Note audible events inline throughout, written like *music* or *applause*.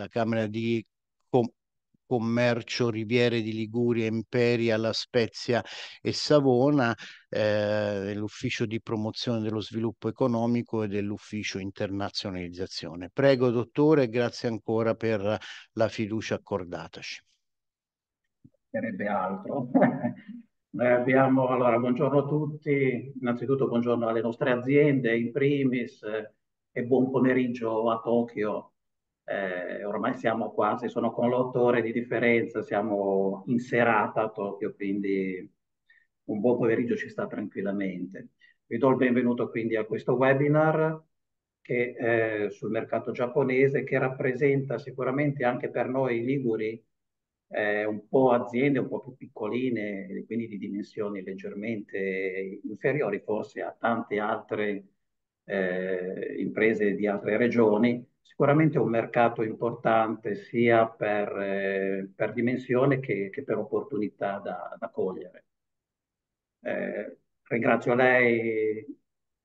la Camera di Com Commercio Riviere di Liguria, Imperia, La Spezia e Savona, eh, l'Ufficio di Promozione dello Sviluppo Economico e dell'Ufficio Internazionalizzazione. Prego, dottore, grazie ancora per la fiducia accordataci. Sarebbe altro. Noi *laughs* abbiamo, allora, buongiorno a tutti, innanzitutto buongiorno alle nostre aziende in primis eh, e buon pomeriggio a Tokyo eh, ormai siamo quasi, sono con l'otto ore di differenza, siamo in serata a Tokyo, quindi un buon pomeriggio ci sta tranquillamente. Vi do il benvenuto quindi a questo webinar che, eh, sul mercato giapponese che rappresenta sicuramente anche per noi liguri eh, un po' aziende un po' più piccoline, quindi di dimensioni leggermente inferiori forse a tante altre eh, imprese di altre regioni, Sicuramente è un mercato importante sia per, eh, per dimensione che, che, per opportunità da, da cogliere. Eh, ringrazio lei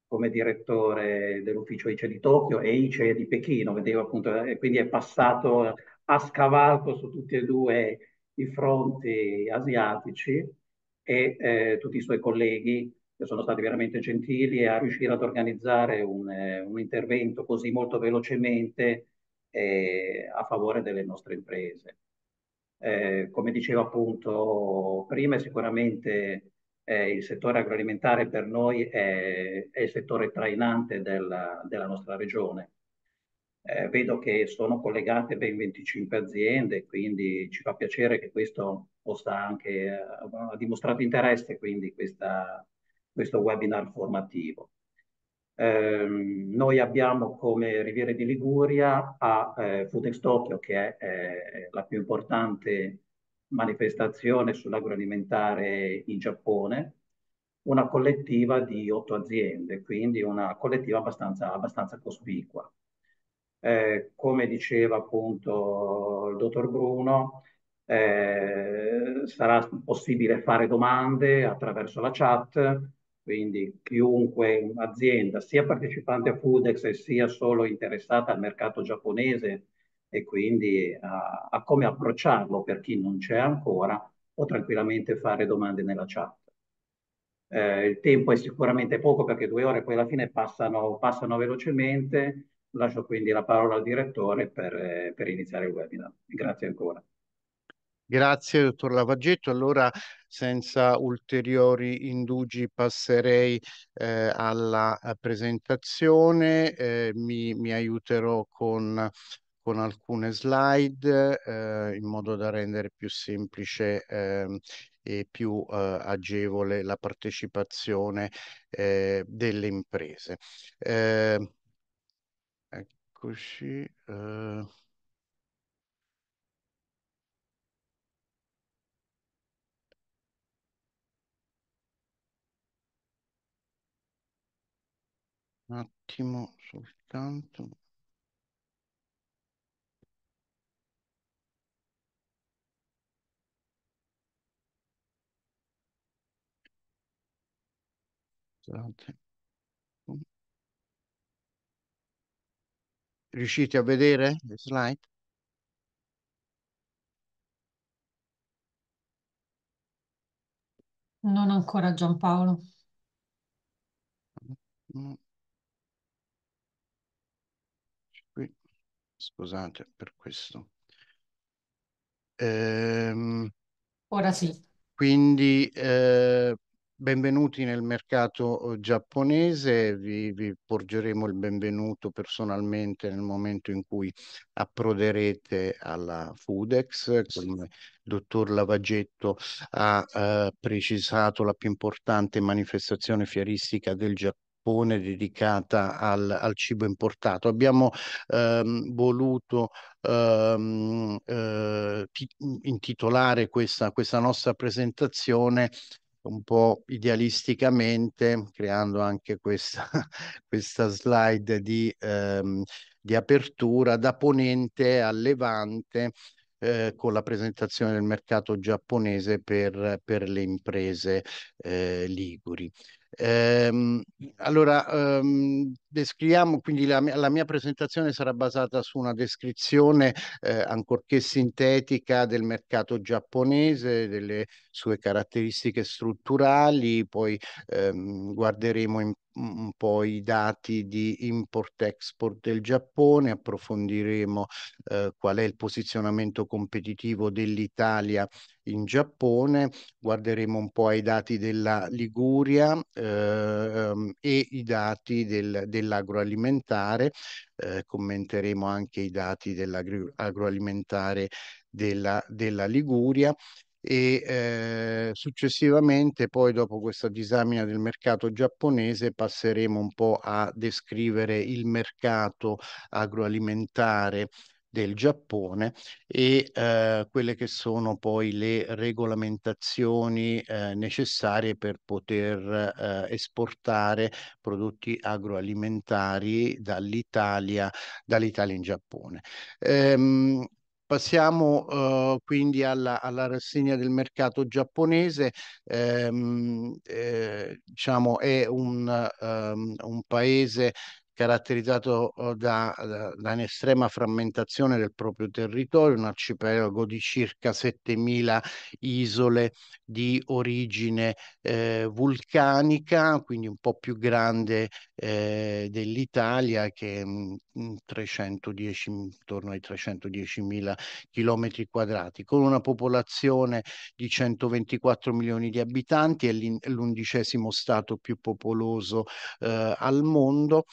come direttore dell'ufficio ICE di Tokyo e ICE di Pechino, vedevo appunto, e eh, quindi è passato a scavalco su tutti e due i fronti asiatici e eh, tutti i suoi colleghi che sono stati veramente gentili a riuscire ad organizzare un, eh, un intervento così molto velocemente eh, a favore delle nostre imprese. Eh, come dicevo appunto prima, sicuramente eh, il settore agroalimentare per noi è, è il settore trainante della, della nostra regione. Eh, vedo che sono collegate ben 25 aziende, quindi ci fa piacere che questo possa anche, eh, ha dimostrato interesse, quindi questa, questo webinar formativo. Eh, noi abbiamo come Riviere di Liguria a eh, Futex Tokyo, che è eh, la più importante manifestazione sull'agroalimentare in Giappone, una collettiva di otto aziende, quindi una collettiva abbastanza, abbastanza cospicua. Eh, come diceva appunto il dottor Bruno, eh, sarà possibile fare domande attraverso la chat, quindi chiunque azienda, sia partecipante a Foodex sia solo interessata al mercato giapponese e quindi a, a come approcciarlo per chi non c'è ancora, può tranquillamente fare domande nella chat. Eh, il tempo è sicuramente poco perché due ore poi alla fine passano, passano velocemente. Lascio quindi la parola al direttore per, eh, per iniziare il webinar. Grazie ancora. Grazie, dottor Lavaggetto. Allora, senza ulteriori indugi, passerei eh, alla eh, presentazione. Eh, mi, mi, aiuterò con, con alcune slide eh, in modo da rendere più semplice ehm, e più eh, agevole la partecipazione eh, delle imprese. eccoci. attimo soltanto. Scusate. Riuscite a vedere le slide? Non ancora Giampaolo. No. Scusate per questo. Ehm, Ora sì. Quindi eh, benvenuti nel mercato eh, giapponese, vi, vi porgeremo il benvenuto personalmente nel momento in cui approderete alla Fudex, come il dottor Lavagetto ha eh, precisato la più importante manifestazione fieristica del Giappone Giappone dedicata al, al cibo importato. Abbiamo ehm, voluto ehm, eh, intitolare questa, questa nostra presentazione un po' idealisticamente, creando anche questa, *laughs* questa slide di, ehm, di, apertura da ponente a levante eh, con la presentazione del mercato giapponese per, per le imprese eh, liguri. Ehm, allora, ehm, descriviamo, quindi la mia, la mia, presentazione sarà basata su una descrizione, eh, ancorché sintetica, del mercato giapponese, delle sue caratteristiche strutturali, poi ehm, guarderemo in un po' i dati di import-export del Giappone, approfondiremo eh, qual è il posizionamento competitivo dell'Italia in Giappone, guarderemo un po' ai dati della Liguria ehm, e i dati del, dell'agroalimentare, eh, commenteremo anche i dati dell'agroalimentare della, della Liguria e eh, successivamente poi dopo questa disamina del mercato giapponese passeremo un po' a descrivere il mercato agroalimentare del Giappone e eh, quelle che sono poi le regolamentazioni eh, necessarie per poter eh, esportare prodotti agroalimentari dall'Italia, dall'Italia in Giappone. Ehm, Passiamo uh, quindi alla, alla, rassegna del mercato giapponese. Ehm, eh, diciamo, è un, um, un paese caratterizzato oh, da, da, da un'estrema frammentazione del proprio territorio, un arcipelago di circa 7.000 isole di origine eh, vulcanica, quindi un po' più grande eh, dell'Italia che è mm, 310, mm, intorno ai 310.000 km quadrati, con una popolazione di 124 milioni di abitanti, è l'undicesimo stato più popoloso eh, al mondo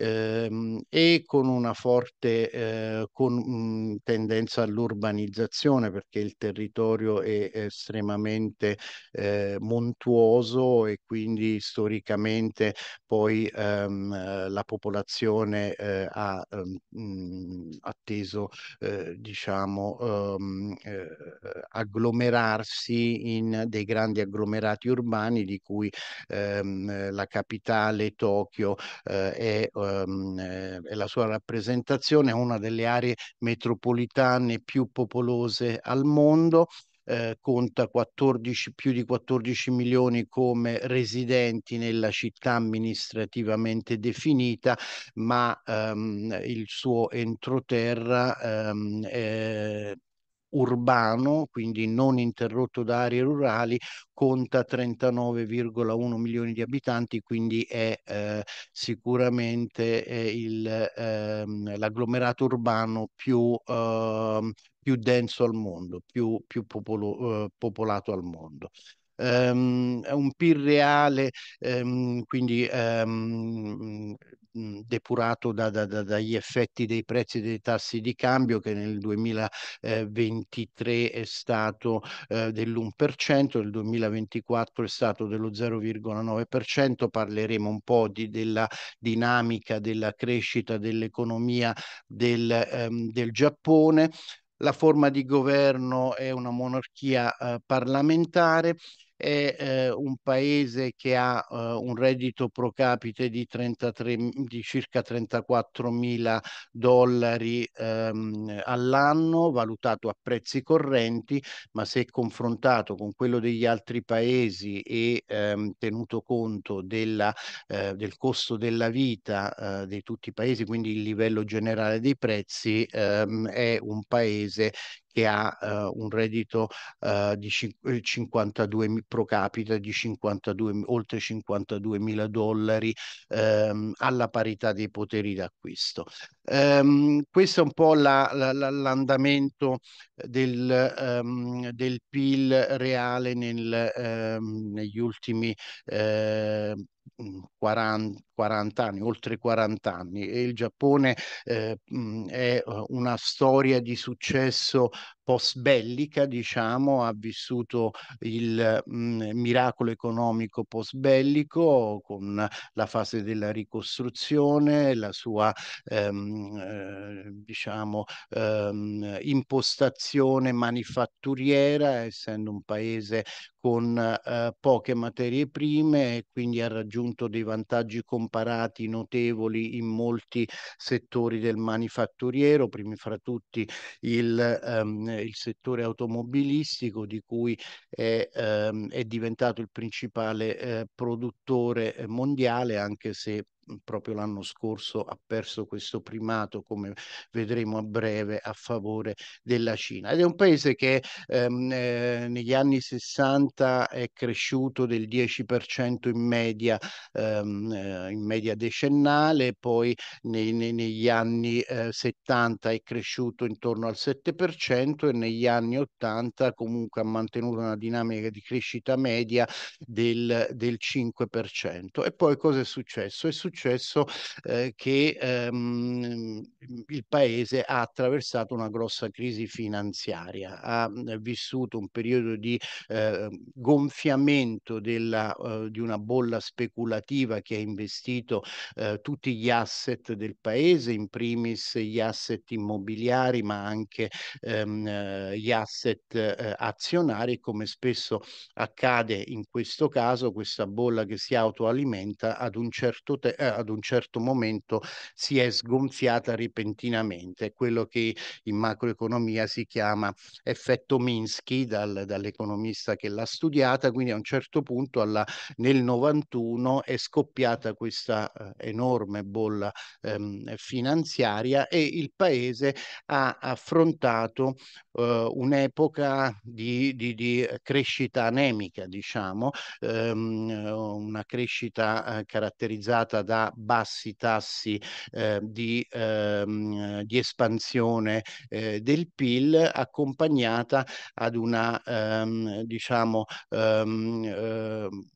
Ehm, e con una forte eh, con, mh, mhmm, tendenza all'urbanizzazione perché il territorio è estremamente eh, montuoso e quindi storicamente poi ehm, la popolazione eh, ha ehm, mh, mhmm, atteso ehm, diciamo agglomerarsi in dei grandi agglomerati urbani di cui ehm, la capitale Tokyo è ehm, eh, e la sua rappresentazione è una delle aree metropolitane più popolose al mondo. Eh, conta 14, più di 14 milioni come residenti nella città amministrativamente definita, ma ehm, il suo entroterra ehm, eh, urbano, quindi non interrotto da aree rurali, conta 39,1 milioni di abitanti, quindi è eh, sicuramente eh, il, eh, l'agglomerato urbano più, ehm, più, denso al mondo, più, più popolo, eh, popolato al mondo. Um, ehm, è un PIL reale, um, ehm, quindi um, Mhmm, depurato da, da, da, dagli effetti dei prezzi dei tassi di cambio che nel 2023 eh, è stato eh, dell'1%, nel 2024 è stato dello 0,9%, parleremo un po' di, della dinamica della crescita dell'economia del, ehm, del Giappone la forma di governo è una monarchia eh, parlamentare è eh, un paese che ha eh, un reddito pro capite di, 33, mm, di circa 34 mila dollari ehm, all'anno, valutato a prezzi correnti, ma se confrontato con quello degli altri paesi e ehm, tenuto conto della, eh, del costo della vita eh, di tutti i paesi, quindi il livello generale dei prezzi, ehm, è un paese che ha eh, un reddito eh, di 52 eh, pro capita di 52, oltre 52 mila dollari ehm, alla parità dei poteri d'acquisto. Ehm, questo è un po' l'andamento la, la, del, ehm, del, PIL reale nel, ehm, negli ultimi eh, 40, mm, 40, anni, oltre 40 anni e il Giappone eh, mm, è eh, una storia di successo post bellica, diciamo, ha vissuto il mh, mhmm, miracolo economico post bellico con la fase della ricostruzione, la sua ehm, eh, diciamo, ehm, impostazione manifatturiera, essendo un paese con eh, poche materie prime e quindi ha raggiunto dei vantaggi comparati notevoli in molti settori del manifatturiero, primi fra tutti il ehm, il settore automobilistico di cui è, ehm, è diventato il principale eh, produttore eh, mondiale, anche se proprio l'anno scorso ha perso questo primato, come vedremo a breve, a favore della Cina. Ed è un paese che ehm, eh, negli anni 60 è cresciuto del 10% in media, ehm, eh, in media decennale, poi nei, nei, negli anni eh, 70 è cresciuto intorno al 7% e negli anni 80 comunque ha mantenuto una dinamica di crescita media del, del 5%. E poi cosa è successo? È successo successo eh, che ehm, il paese ha attraversato una grossa crisi finanziaria, ha mhmm, vissuto un periodo di eh, gonfiamento della, eh, di una bolla speculativa che ha investito eh, tutti gli asset del paese, in primis gli asset immobiliari, ma anche ehm, eh, gli asset eh, azionari, come spesso accade in questo caso, questa bolla che si autoalimenta ad un certo tempo ad un certo momento si è sgonfiata repentinamente. quello che in macroeconomia si chiama effetto Minsky dal, dall'economista che l'ha studiata, quindi a un certo punto alla, nel 91 è scoppiata questa eh, enorme bolla ehm, finanziaria e il paese ha affrontato eh, un'epoca di, di, di, crescita anemica, diciamo, ehm, una crescita eh, caratterizzata da bassi tassi eh, di, ehm, di, espansione eh, del PIL accompagnata ad una ehm, diciamo ehm, ehm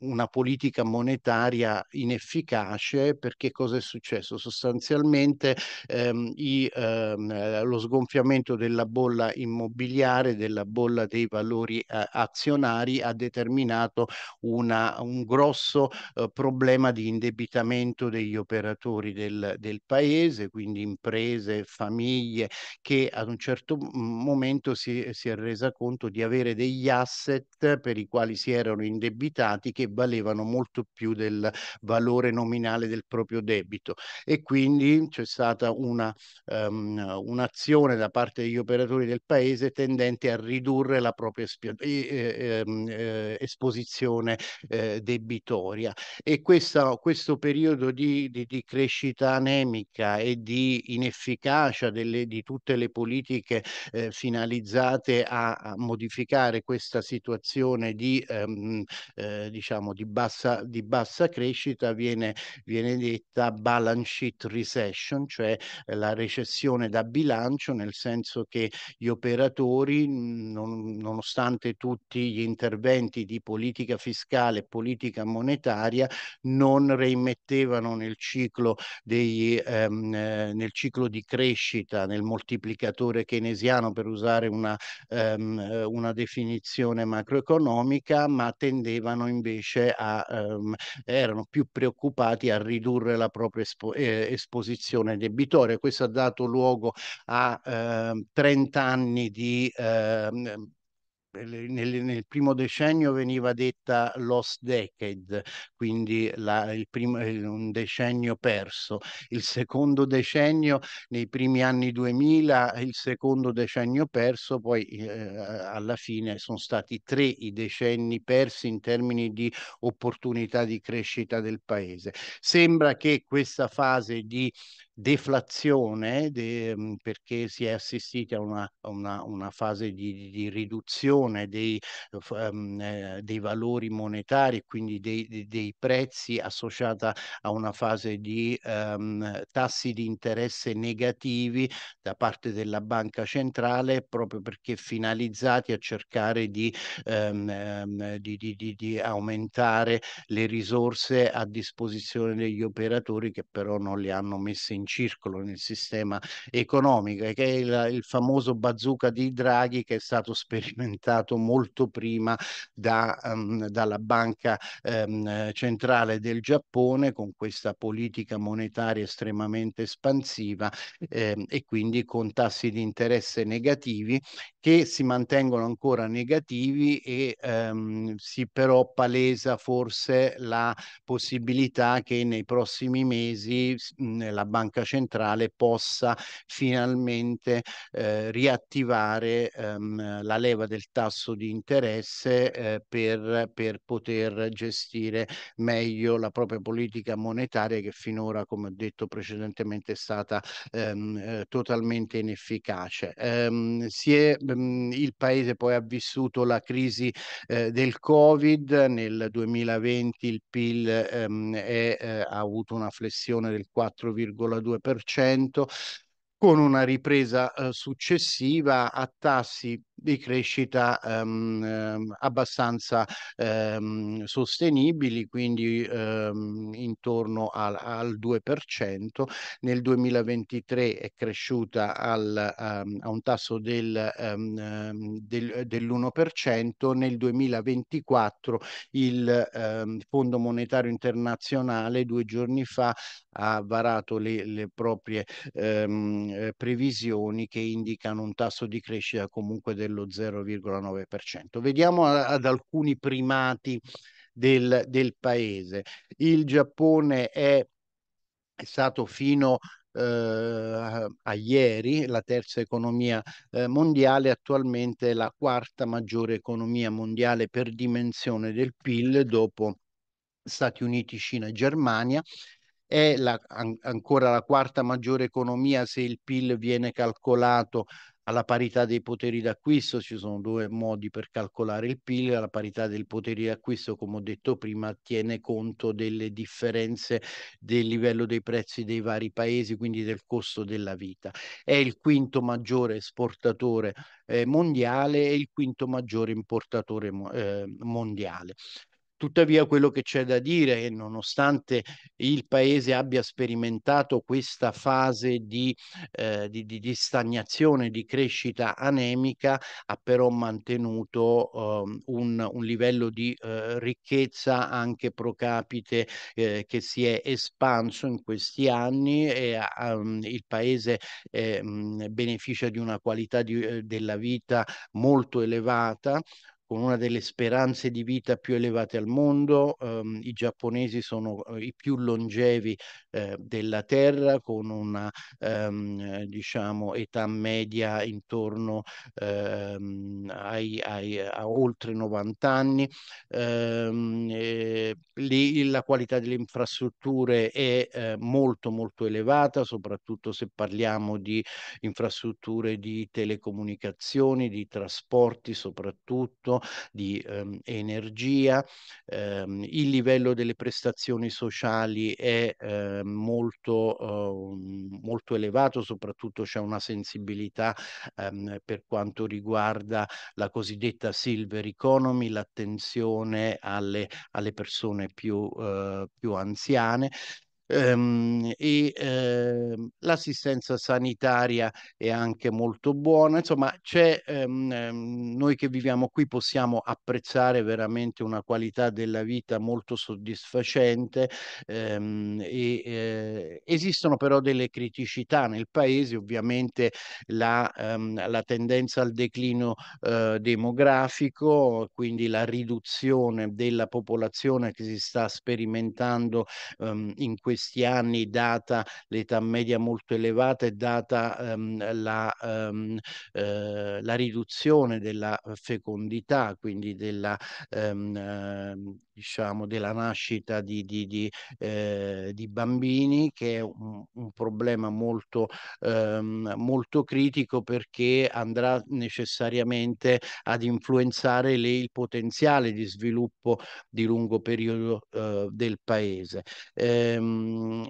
una politica monetaria inefficace perché cosa è successo? Sostanzialmente ehm, i, ehm, eh, lo sgonfiamento della bolla immobiliare, della bolla dei valori eh, azionari ha determinato una, un grosso eh, problema di indebitamento degli operatori del, del, paese, quindi imprese, famiglie che ad un certo mm, momento si, si è resa conto di avere degli asset per i quali si erano indebitati contratti che valevano molto più del valore nominale del proprio debito e quindi c'è stata una, um, un'azione da parte degli operatori del paese tendente a ridurre la propria esp- eh, eh, esposizione eh, debitoria e questa, questo periodo di, di, di, crescita anemica e di inefficacia delle, di tutte le politiche eh, finalizzate a, a, modificare questa situazione di, ehm, eh, eh, diciamo di bassa, di bassa crescita viene, viene detta balance sheet recession, cioè eh, la recessione da bilancio, nel senso che gli operatori, non, nonostante tutti gli interventi di politica fiscale e politica monetaria, non reimmettevano nel ciclo, dei, ehm, eh, nel ciclo di crescita, nel moltiplicatore keynesiano, per usare una, ehm, una definizione macroeconomica, ma tendevano in invece a, ehm, erano più preoccupati a ridurre la propria espo- eh, esposizione debitoria. Questo ha dato luogo a eh, 30 anni di eh, nel, nel, primo decennio veniva detta lost decade, quindi la, primo, eh, un decennio perso, il secondo decennio nei primi anni 2000, il secondo decennio perso, poi eh, alla fine sono stati tre i decenni persi in termini di opportunità di crescita del paese. Sembra che questa fase di deflazione de, mm, perché si è assistita a una, una, una fase di, di riduzione dei, um, eh, dei, valori monetari, quindi dei, dei, prezzi associata a una fase di um, tassi di interesse negativi da parte della banca centrale proprio perché finalizzati a cercare di, um, di, di aumentare le risorse a disposizione degli operatori che però non le hanno messe in circolo nel sistema economico, che è il, il famoso bazooka di Draghi che è stato sperimentato molto prima da, um, dalla Banca um, Centrale del Giappone con questa politica monetaria estremamente espansiva ehm, e quindi con tassi di interesse negativi che si mantengono ancora negativi e ehm, si però palesa forse la possibilità che nei prossimi mesi mh, la Banca banca centrale possa finalmente eh, riattivare ehm, la leva del tasso di interesse eh, per, per poter gestire meglio la propria politica monetaria che finora, come ho detto precedentemente, è stata ehm, eh, totalmente inefficace. Ehm, si è, ehm, il Paese poi ha vissuto la crisi eh, del Covid, nel 2020 il PIL ehm, è, eh, ha avuto una flessione del 4,2 1,2%, con una ripresa eh, successiva a tassi di crescita ehm, ehm, abbastanza ehm, sostenibili, quindi ehm, intorno al, al, 2%. Nel 2023 è cresciuta al, ehm, a un tasso del, ehm, del, dell'1%, nel 2024 il Fondo Monetario Internazionale due giorni fa ha varato le, le proprie previsioni che indicano un tasso di crescita comunque del dello 0,9%. Vediamo ad alcuni primati del, del paese. Il Giappone è, è stato fino eh, a ieri la terza economia eh, mondiale, attualmente la quarta maggiore economia mondiale per dimensione del PIL dopo Stati Uniti, Cina e Germania. È la, an- ancora la quarta maggiore economia se il PIL viene calcolato alla parità dei poteri d'acquisto ci sono due modi per calcolare il PIL, la parità del potere d'acquisto, come ho detto prima, tiene conto delle differenze del livello dei prezzi dei vari paesi, quindi del costo della vita. È il quinto maggiore esportatore eh, mondiale e il quinto maggiore importatore eh, mondiale. Tuttavia quello che c'è da dire è che nonostante il Paese abbia sperimentato questa fase di, eh, di, di, stagnazione, di crescita anemica, ha però mantenuto eh, un, un, livello di eh, ricchezza anche pro capite eh, che si è espanso in questi anni e um, il Paese ehm, beneficia di una qualità eh, della vita molto elevata con una delle speranze di vita più elevate al mondo, um, i giapponesi sono eh, i più longevi eh, della Terra con una um, diciamo, età media intorno um, ai, ai, a oltre 90 anni, eh, lì la qualità delle infrastrutture è eh, molto molto elevata, soprattutto se parliamo di infrastrutture di telecomunicazioni, di trasporti soprattutto, di ehm, energia, ehm, il livello delle prestazioni sociali è eh, molto, eh, molto elevato, soprattutto c'è una sensibilità ehm, per quanto riguarda la cosiddetta silver economy, l'attenzione alle, alle persone più, eh, più anziane ehm, e ehm, l'assistenza sanitaria è anche molto buona. Insomma, c'è ehm, ehm, noi che viviamo qui possiamo apprezzare veramente una qualità della vita molto soddisfacente. Ehm, e, eh, esistono però delle criticità nel paese, ovviamente la, ehm, la tendenza al declino eh, demografico, quindi la riduzione della popolazione che si sta sperimentando in questi questi anni, data l'età media molto elevata e data ehm, la, ehm, eh, la, riduzione della fecondità, quindi della ehm, diciamo, della nascita di, di, di, eh, di, bambini, che è un, un problema molto, ehm, molto, critico perché andrà necessariamente ad influenzare le, il potenziale di sviluppo di lungo periodo eh, del paese. Ehm,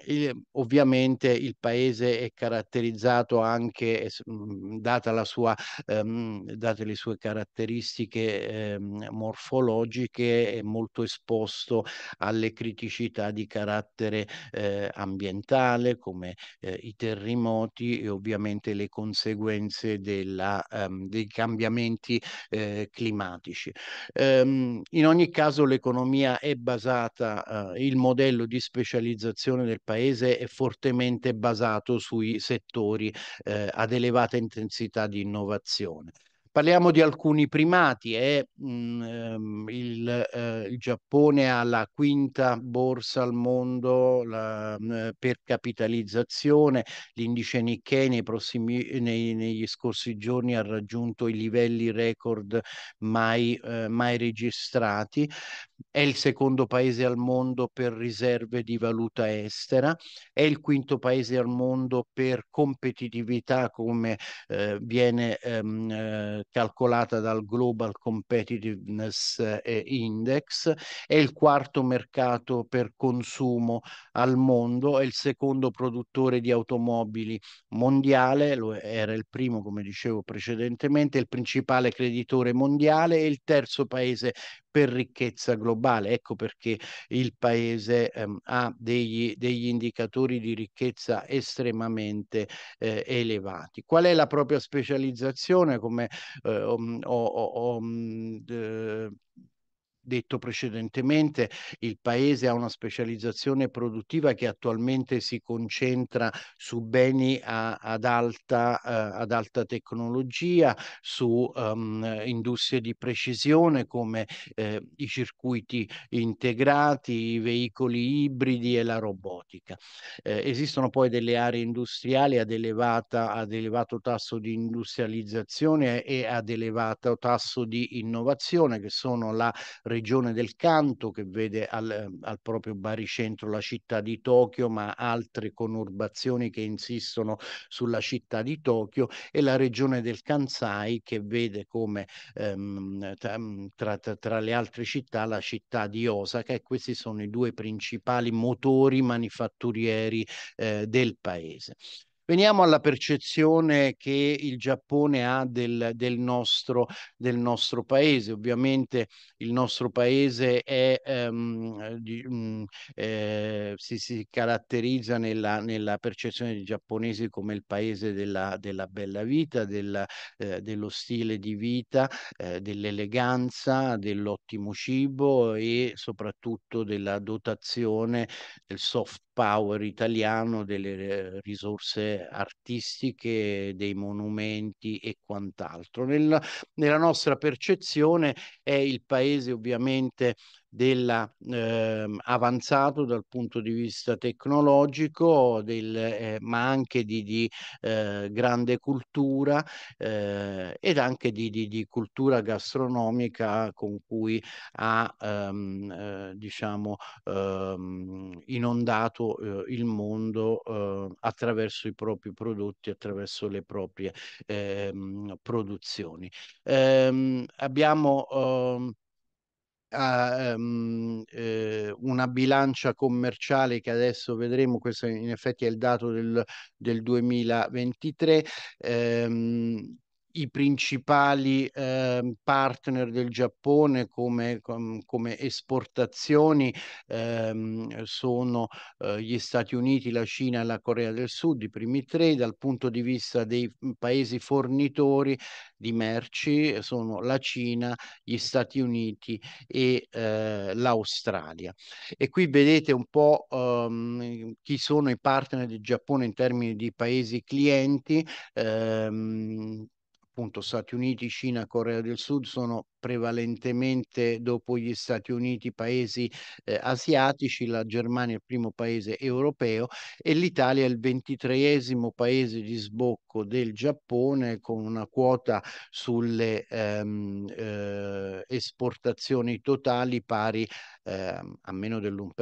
ovviamente il paese è caratterizzato anche, mm, data sua, ehm, date le sue caratteristiche ehm, morfologiche, molto esplosive esposto alle criticità di carattere eh, ambientale come eh, i terremoti e ovviamente le conseguenze della, um, dei cambiamenti eh, climatici. Um, in ogni caso l'economia è basata, uh, il modello di specializzazione del paese è fortemente basato sui settori eh, ad elevata intensità di innovazione. Parliamo di alcuni primati e eh, mh, ehm, il, eh, il, Giappone ha la quinta borsa al mondo la, mh, per capitalizzazione, l'indice Nikkei nei prossimi, nei, negli scorsi giorni ha raggiunto i livelli record mai, eh, mai registrati, è il secondo paese al mondo per riserve di valuta estera, è il quinto paese al mondo per competitività come eh, viene ehm, eh, calcolata dal Global Competitiveness eh, Index, è il quarto mercato per consumo al mondo, è il secondo produttore di automobili mondiale, era il primo come dicevo precedentemente, il principale creditore mondiale e il terzo paese per ricchezza globale. Ecco perché il Paese ehm, ha degli, degli, indicatori di ricchezza estremamente eh, elevati. Qual è la propria specializzazione? Come eh, ho, ho, mm, ho, ho mm, detto precedentemente, il Paese ha una specializzazione produttiva che attualmente si concentra su beni a, ad, alta, eh, ad, alta, tecnologia, su um, industrie di precisione come eh, i circuiti integrati, i veicoli ibridi e la robotica. Eh, esistono poi delle aree industriali ad, elevata, ad elevato tasso di industrializzazione e ad elevato tasso di innovazione che sono la regione regione del canto che vede al, ehm, al proprio baricentro la città di Tokyo, ma altre conurbazioni che insistono sulla città di Tokyo e la regione del Kansai che vede come ehm, tra, tra, tra le altre città la città di Osaka e questi sono i due principali motori manifatturieri eh, del paese. Veniamo alla percezione che il Giappone ha del, del, nostro, del nostro, paese. Ovviamente il nostro paese è, ehm, mm, eh, si, si, caratterizza nella, nella, percezione dei giapponesi come il paese della, della bella vita, del, eh, dello stile di vita, eh, dell'eleganza, dell'ottimo cibo e soprattutto della dotazione del soft power italiano, delle eh, risorse eh, artistiche, dei monumenti e quant'altro. Nella, nella nostra percezione è il paese ovviamente dell'avanzato ehm, eh, dal punto di vista tecnologico, del, eh, ma anche di, di eh, grande cultura eh, ed anche di, di, di, cultura gastronomica con cui ha ehm, eh, diciamo, ehm, inondato eh, il mondo attraverso i propri prodotti, attraverso le proprie ehm, produzioni. Ehm, abbiamo ehm, a um, eh, una bilancia commerciale che adesso vedremo, questo in effetti è il dato del, del 2023, ehm, i principali eh, partner del Giappone come, com, come esportazioni ehm, sono eh, gli Stati Uniti, la Cina e la Corea del Sud, i primi tre. Dal punto di vista dei mhmm, paesi fornitori di merci eh, sono la Cina, gli Stati Uniti e eh, l'Australia. E qui vedete un po' ehm, chi sono i partner del Giappone in termini di paesi clienti. Ehm, appunto Stati Uniti, Cina, Corea del Sud sono prevalentemente dopo gli Stati Uniti paesi eh, asiatici, la Germania è il primo paese europeo e l'Italia è il ventitreesimo paese di sbocco del Giappone con una quota sulle ehm, eh, esportazioni totali pari ehm, a meno dell'1%,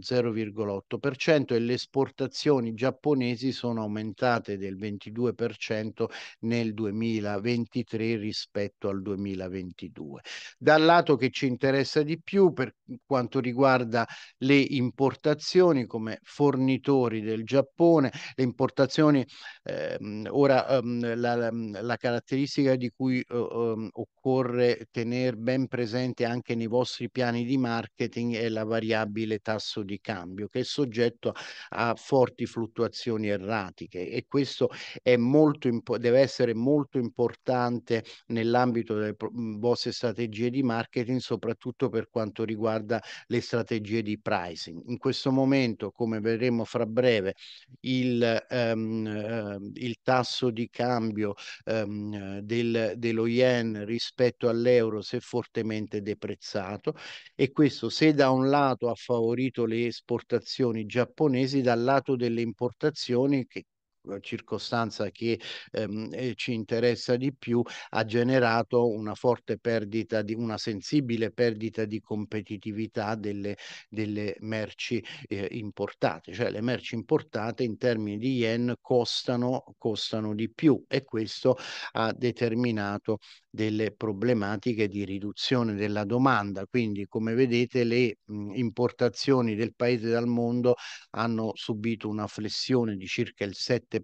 0,8% e le esportazioni giapponesi sono aumentate del 22% nel 2023 rispetto al 2022. 2022. Dal lato che ci interessa di più per quanto riguarda le importazioni come fornitori del Giappone, le importazioni, ehm, ora ehm, la, la, caratteristica di cui eh, ehm, occorre tenere ben presente anche nei vostri piani di marketing è la variabile tasso di cambio che è soggetto a forti fluttuazioni erratiche e questo è molto, deve essere molto importante nell'ambito delle mm, vostre grosse strategie di marketing, soprattutto per quanto riguarda le strategie di pricing. In questo momento, come vedremo fra breve, il, ehm, ehm il tasso di cambio ehm, eh, del, dello yen rispetto all'euro si è fortemente deprezzato e questo se da un lato ha favorito le esportazioni giapponesi, dal lato delle importazioni che eh, circostanza che ehm, eh, ci interessa di più, ha generato una forte perdita, di, una sensibile perdita di competitività delle, delle merci eh, importate, cioè le merci importate in termini di yen costano, costano di più e questo ha determinato delle problematiche di riduzione della domanda, quindi come vedete le mh, importazioni del paese dal mondo hanno subito una flessione di circa il 7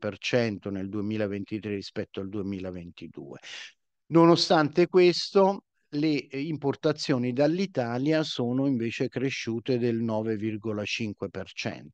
nel 2023 rispetto al 2022. Nonostante questo, le eh, importazioni dall'Italia sono invece cresciute del 9,5%.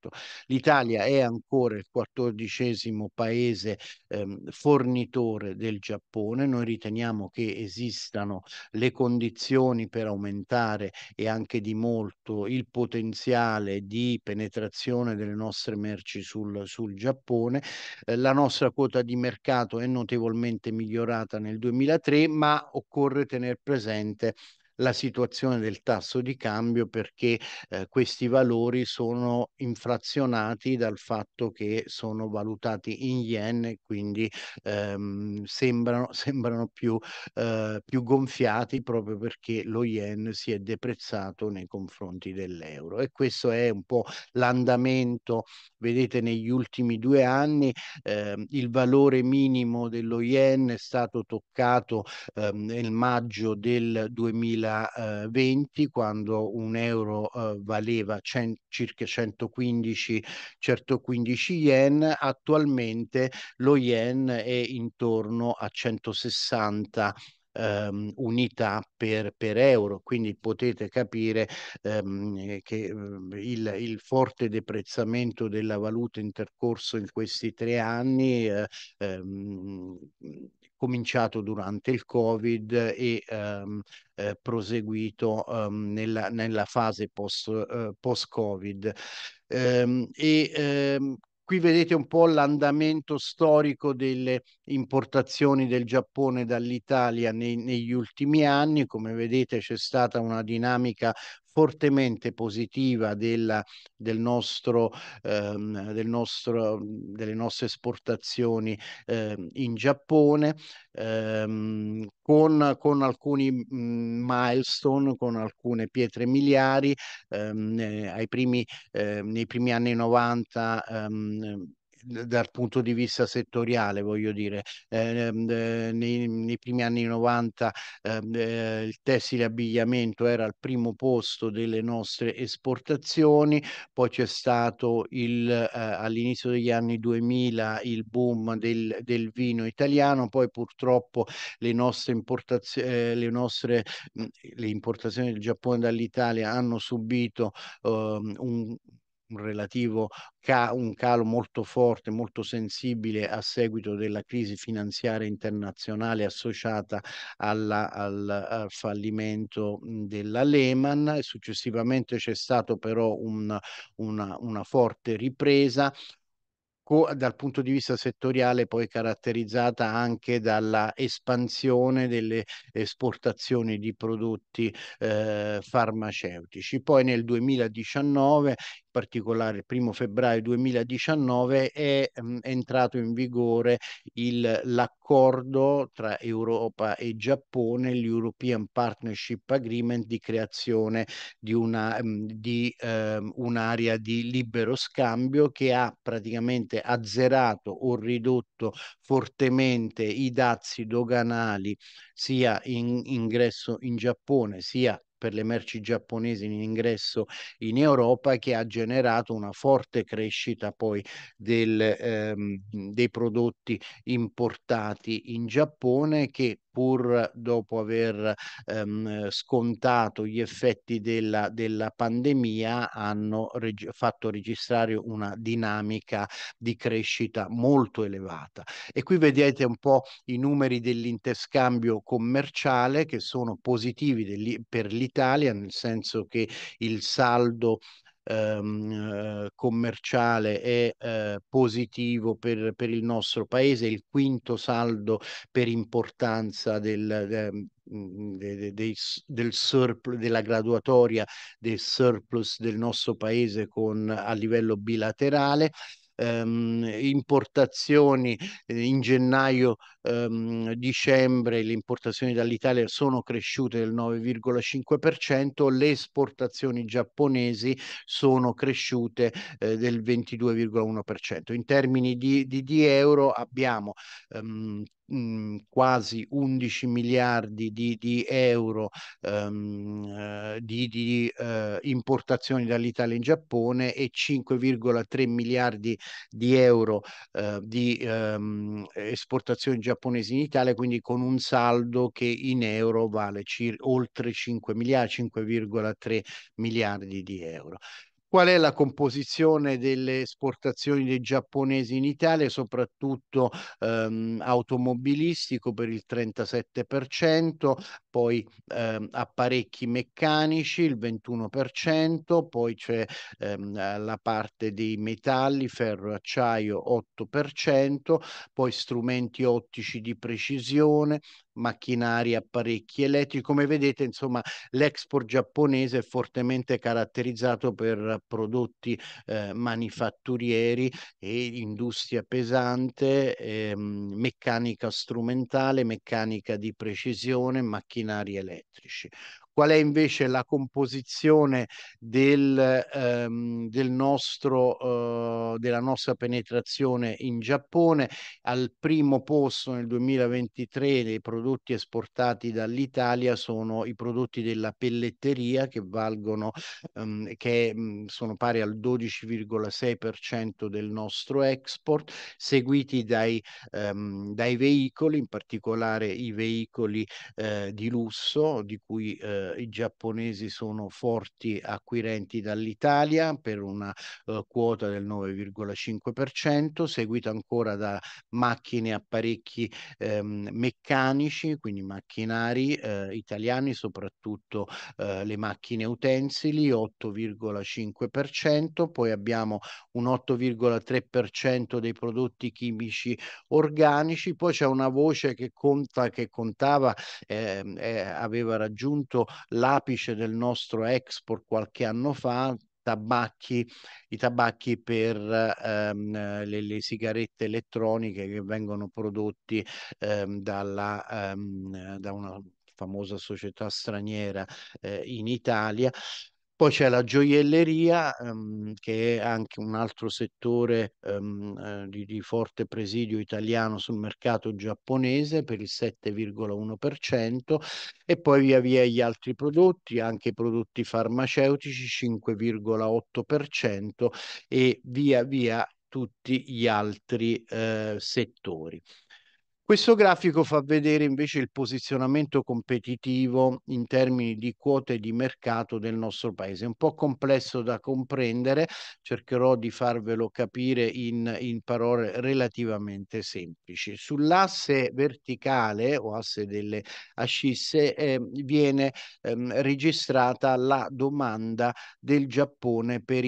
L'Italia è ancora il quattordicesimo paese ehm, fornitore del Giappone, noi riteniamo che esistano le condizioni per aumentare e anche di molto il potenziale di penetrazione delle nostre merci sul, sul Giappone. Eh, la nostra quota di mercato è notevolmente migliorata nel 2003, ma occorre tenere presente presente la situazione del tasso di cambio perché eh, questi valori sono inflazionati dal fatto che sono valutati in yen e quindi ehm, sembrano, *laughs* sembrano più, eh, più gonfiati proprio perché lo yen si è deprezzato nei confronti dell'euro e questo è un po' l'andamento vedete negli ultimi due anni eh, il valore minimo dello yen è stato toccato ehm, nel maggio del 2000 2020 quando un euro eh, valeva cen- circa 115, 115 yen, attualmente lo yen è intorno a 160 ehm, unità per, per, euro, quindi potete capire um, che ehm, il, il, forte deprezzamento della valuta intercorso in questi tre anni uh, cominciato durante il Covid e ehm, eh, proseguito ehm, nella, nella, fase post, eh, covid ehm, e ehm, qui vedete un po' l'andamento storico delle importazioni del Giappone dall'Italia nei, negli ultimi anni. Come vedete c'è stata una dinamica fortemente positiva del, del nostro, ehm, del nostro, delle nostre esportazioni ehm, in Giappone, ehm, con, con, alcuni mh, mhmm, milestone, con alcune pietre miliari. Ehm, eh, primi, eh, nei primi anni 90 ehm, dal punto di vista settoriale, voglio dire, eh, nei, nei, primi anni 90 ehm, eh, il tessile abbigliamento era al primo posto delle nostre esportazioni, poi c'è stato il, eh, all'inizio degli anni 2000 il boom del, del vino italiano, poi purtroppo le nostre, importazio- eh, le nostre le importazioni del Giappone dall'Italia hanno subito ehm, un, un relativo ca- un calo molto forte, molto sensibile a seguito della crisi finanziaria internazionale associata alla, al, al, fallimento mhmm, della Lehman. Successivamente c'è stata però un, una, una forte ripresa dal punto di vista settoriale poi caratterizzata anche dalla espansione delle esportazioni di prodotti eh, farmaceutici. Poi nel 2019 particolare il primo febbraio 2019 è mh, mm, entrato in vigore il, l'accordo tra Europa e Giappone, l'European Partnership Agreement di creazione di, una, mh, mm, di eh, un'area di libero scambio che ha praticamente azzerato o ridotto fortemente i dazi doganali sia in ingresso in Giappone sia per le merci giapponesi in ingresso in Europa che ha generato una forte crescita poi del, ehm, dei prodotti importati in Giappone che pur dopo aver ehm, scontato gli effetti della, della pandemia, hanno reg- fatto registrare una dinamica di crescita molto elevata. E qui vedete un po' i numeri dell'interscambio commerciale che sono positivi degli- per l'Italia, nel senso che il saldo ehm, eh, commerciale è eh, positivo per, per, il nostro paese, il quinto saldo per importanza del, ehm, mm, de, de, de, del surplus, della graduatoria del surplus del nostro paese con, a livello bilaterale. Ehm, importazioni eh, in gennaio ehm, dicembre le importazioni dall'Italia sono cresciute del 9,5%, le esportazioni giapponesi sono cresciute eh, del 22,1%. In termini di, di, di euro abbiamo ehm, mm, quasi 11 miliardi di, di euro ehm, eh, di, di eh, importazioni dall'Italia in Giappone e 5,3 miliardi di euro eh, di ehm, esportazioni giapponesi giapponesi in Italia, quindi con un saldo che in euro vale cir- oltre 5 miliardi, 5,3 miliardi di euro. Qual è la composizione delle esportazioni dei giapponesi in Italia, soprattutto ehm, automobilistico per il 37%, poi eh, apparecchi meccanici il 21%, poi c'è ehm, la parte dei metalli, ferro e acciaio 8%, poi strumenti ottici di precisione, macchinari, apparecchi elettrici. Come vedete, insomma, l'export giapponese è fortemente caratterizzato per prodotti eh, manifatturieri e industria pesante, ehm, meccanica strumentale, meccanica di precisione, macchinari macchinari elettrici qual è invece la composizione del, ehm, del nostro, eh, della nostra penetrazione in Giappone. Al primo posto nel 2023 dei prodotti esportati dall'Italia sono i prodotti della pelletteria che valgono, ehm, che mh, mm, sono pari al 12,6% del nostro export, seguiti dai, ehm, dai veicoli, in particolare i veicoli eh, di lusso di cui eh, eh, i giapponesi sono forti acquirenti dall'Italia per una eh, quota del 9,5%, seguito ancora da macchine e apparecchi ehm, meccanici, quindi macchinari eh, italiani, soprattutto eh, le macchine utensili, 8,5%, poi abbiamo un 8,3% dei prodotti chimici organici, poi c'è una voce che conta che contava eh, eh, aveva raggiunto l'apice del nostro export qualche anno fa, Tabacchi, i tabacchi per ehm, le, le, sigarette elettroniche che vengono prodotti ehm, dalla, ehm, da una famosa società straniera eh, in Italia poi c'è la gioielleria, ehm, che è anche un altro settore ehm, eh, di, di, forte presidio italiano sul mercato giapponese per il 7,1% e poi via via gli altri prodotti, anche i prodotti farmaceutici 5,8% e via via tutti gli altri eh, settori. Questo grafico fa vedere invece il posizionamento competitivo in termini di quote di mercato del nostro paese. È un po' complesso da comprendere, cercherò di farvelo capire in, in parole relativamente semplici. Sull'asse verticale o asse delle ascisse eh, viene ehm, registrata la domanda del Giappone per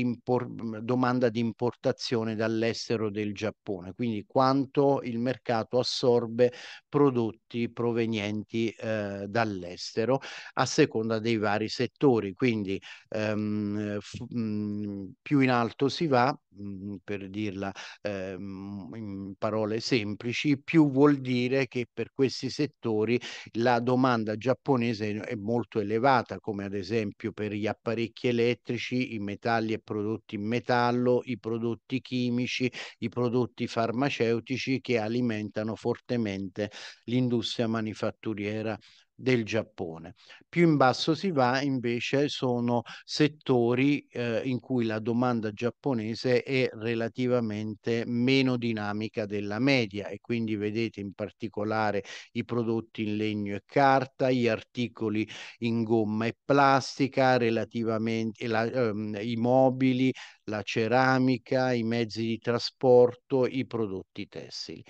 domanda di importazione dall'estero del Giappone, quindi quanto il mercato assorbe conserve prodotti provenienti eh, dall'estero a seconda dei vari settori. Quindi ehm, mh, mm, più in alto si va, mh, mm, per dirla ehm, in parole semplici, più vuol dire che per questi settori la domanda giapponese è molto elevata, come ad esempio per gli apparecchi elettrici, i metalli e prodotti in metallo, i prodotti chimici, i prodotti farmaceutici che alimentano fortemente fortemente l'industria manifatturiera del Giappone. Più in basso si va invece sono settori eh, in cui la domanda giapponese è relativamente meno dinamica della media e quindi vedete in particolare i prodotti in legno e carta, gli articoli in gomma e plastica, relativamente la, ehm, i mobili, la ceramica, i mezzi di trasporto, i prodotti tessili.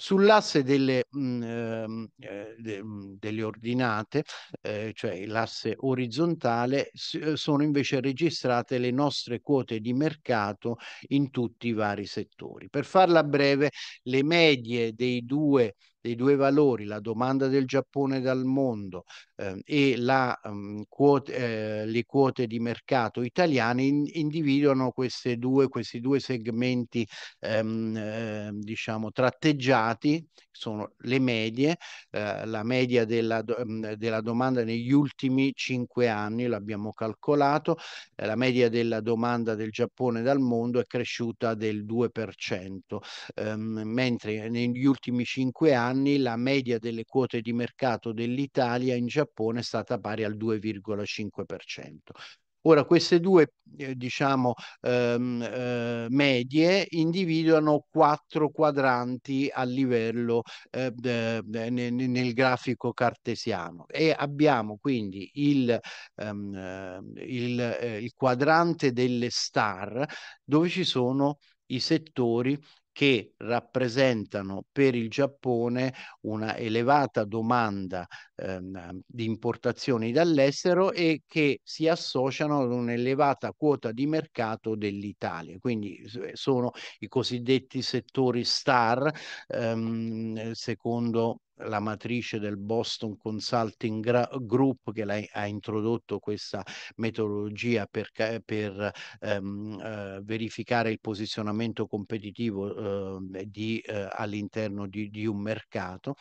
Sull'asse delle, mh, mm, ehm, eh, de, mm, delle ordinate, eh, cioè l'asse orizzontale, eh, sono invece registrate le nostre quote di mercato in tutti i vari settori. Per farla breve, le medie dei due dei due valori, la domanda del Giappone dal mondo eh, e la, um, quote, eh, le quote di mercato italiane, in, individuano due, questi due segmenti ehm, eh, diciamo tratteggiati, sono le medie, eh, la media della, ehm, della, domanda negli ultimi cinque anni, l'abbiamo calcolato, eh, la media della domanda del Giappone dal mondo è cresciuta del 2%, ehm, mentre negli ultimi cinque anni anni la media delle quote di mercato dell'Italia in Giappone è stata pari al 2,5%. Ora, queste due eh, diciamo, ehm, eh, medie individuano quattro quadranti a livello eh, nel, nel grafico cartesiano e abbiamo quindi il, ehm, eh, il, eh, il quadrante delle star dove ci sono i settori che rappresentano per il Giappone una elevata domanda ehm, di importazioni dall'estero e che si associano ad un'elevata quota di mercato dell'Italia. Quindi sono i cosiddetti settori star, ehm, secondo la matrice del Boston Consulting Group che ha introdotto questa metodologia per, per ehm, eh, verificare il posizionamento competitivo eh, eh, all'interno di, di, un mercato.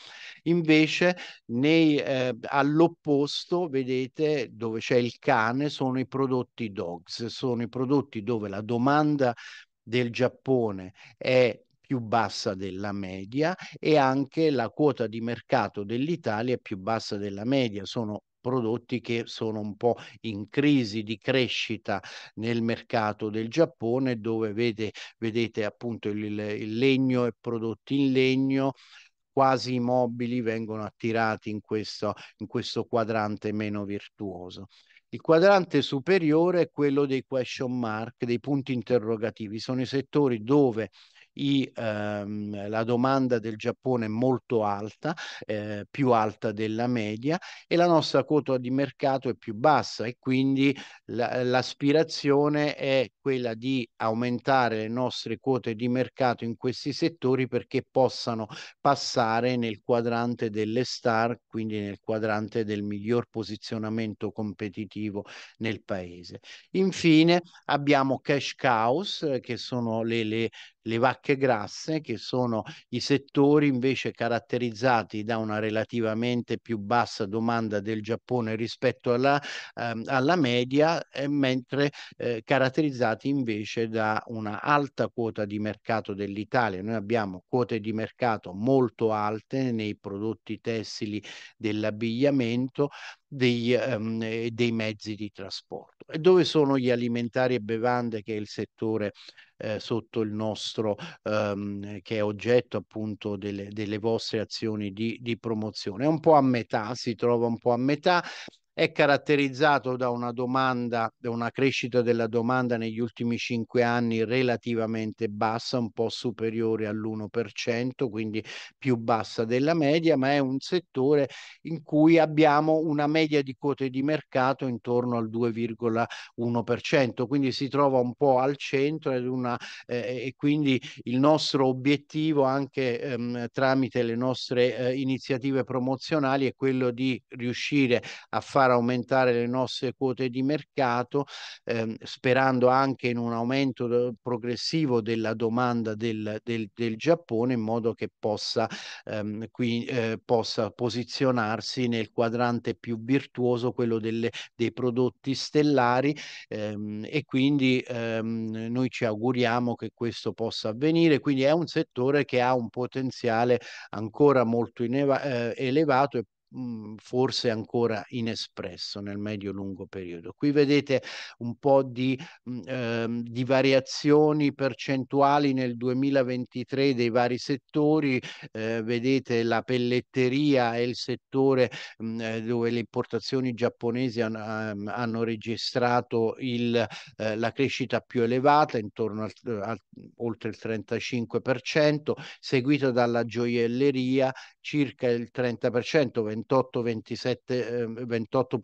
Invece nei, eh, all'opposto, vedete, dove c'è il cane, sono i prodotti dogs, sono i prodotti dove la domanda del Giappone è più bassa della media e anche la quota di mercato dell'Italia è più bassa della media, sono prodotti che sono un po' in crisi di crescita nel mercato del Giappone dove vede, vedete appunto il, il legno e prodotti in legno quasi i mobili vengono attirati in questo, in questo quadrante meno virtuoso. Il quadrante superiore è quello dei question mark, dei punti interrogativi, sono i settori dove i, ehm, la domanda del Giappone è molto alta, eh, più alta della media, e la nostra quota di mercato è più bassa e quindi la, l'aspirazione è quella di aumentare le nostre quote di mercato in questi settori perché possano passare nel quadrante delle star, quindi nel quadrante del miglior posizionamento competitivo nel paese. Infine abbiamo cash cows, eh, che sono le, le le vacche grasse, che sono i settori invece caratterizzati da una relativamente più bassa domanda del Giappone rispetto alla, ehm, alla media, mentre eh, caratterizzati invece da una alta quota di mercato dell'Italia. Noi abbiamo quote di mercato molto alte nei prodotti tessili dell'abbigliamento, dei, um, dei, mezzi di trasporto. E dove sono gli alimentari e bevande, che è il settore eh, sotto il nostro, um, che è oggetto appunto delle, delle vostre azioni di, di promozione? È un po' a metà, si trova un po' a metà è caratterizzato da una domanda, da una crescita della domanda negli ultimi cinque anni relativamente bassa, un po' superiore all'1%, quindi più bassa della media, ma è un settore in cui abbiamo una media di quote di mercato intorno al 2,1%, quindi si trova un po' al centro ed una, eh, e quindi il nostro obiettivo anche ehm, tramite le nostre eh, iniziative promozionali è quello di riuscire a fare far aumentare le nostre quote di mercato, ehm, sperando anche in un aumento eh, progressivo della domanda del, del, del Giappone in modo che possa, ehm, qui, eh, possa posizionarsi nel quadrante più virtuoso, quello delle, dei prodotti stellari ehm, e quindi ehm, noi ci auguriamo che questo possa avvenire. Quindi è un settore che ha un potenziale ancora molto eh, elevato e Mhmm, forse ancora inespresso nel medio-lungo periodo. Qui vedete un po' di, mh, mhmm, eh, di variazioni percentuali nel 2023 dei vari settori, eh, vedete la pelletteria è il settore mh, mhmm, eh, dove le importazioni giapponesi han, ehm, hanno registrato il, eh, la crescita più elevata, intorno al, eh, al, oltre il 35%, seguita dalla gioielleria circa il 30%, 28,7%. 28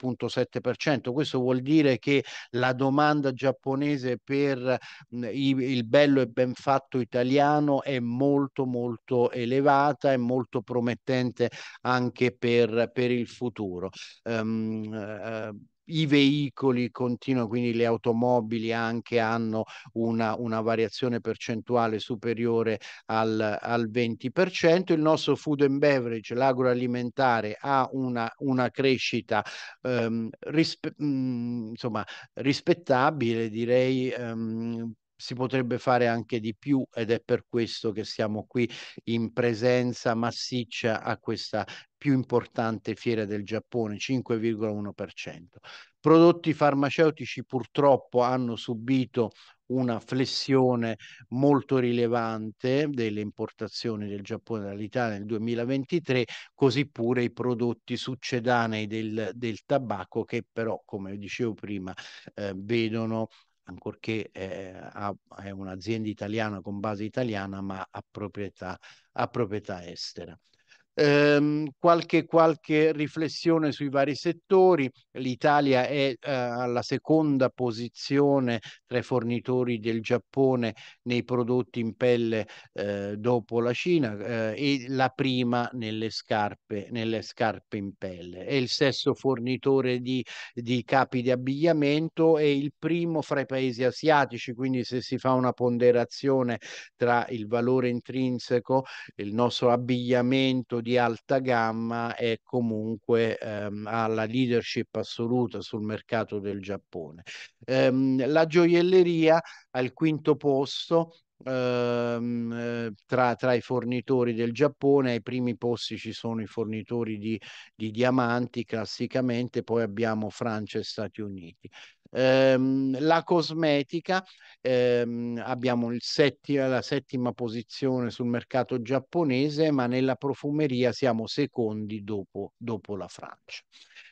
ehm, Questo vuol dire che la domanda giapponese per il bello e ben fatto italiano è molto molto elevata e molto promettente anche per, per il futuro. Um, uh, i veicoli continuano, quindi le automobili anche hanno una, una variazione percentuale superiore al, al 20%. Il nostro food and beverage, l'agroalimentare, ha una, una crescita ehm, rispe- mh, mm, insomma, rispettabile, direi ehm, si potrebbe fare anche di più ed è per questo che siamo qui in presenza massiccia a questa più importante fiera del Giappone, 5,1%. Prodotti farmaceutici purtroppo hanno subito una flessione molto rilevante delle importazioni del Giappone dall'Italia nel 2023, così pure i prodotti succedanei del, del tabacco che però, come dicevo prima, eh, vedono ancorché eh, è un'azienda italiana con base italiana, ma ha proprietà, ha proprietà estera ehm, qualche, qualche, riflessione sui vari settori. L'Italia è eh, alla seconda posizione tra i fornitori del Giappone nei prodotti in pelle eh, dopo la Cina eh, e la prima nelle scarpe, nelle scarpe in pelle. È il sesto fornitore di, di capi di abbigliamento e il primo fra i paesi asiatici, quindi se si fa una ponderazione tra il valore intrinseco, il nostro abbigliamento di alta gamma e comunque ehm, alla leadership assoluta sul mercato del Giappone. Ehm, la gioielleria al quinto posto Ehm, eh, tra, tra, i fornitori del Giappone, ai primi posti ci sono i fornitori di, di diamanti classicamente, poi abbiamo Francia e Stati Uniti. Ehm, la cosmetica, ehm, abbiamo setti, la settima posizione sul mercato giapponese, ma nella profumeria siamo secondi dopo, dopo la Francia.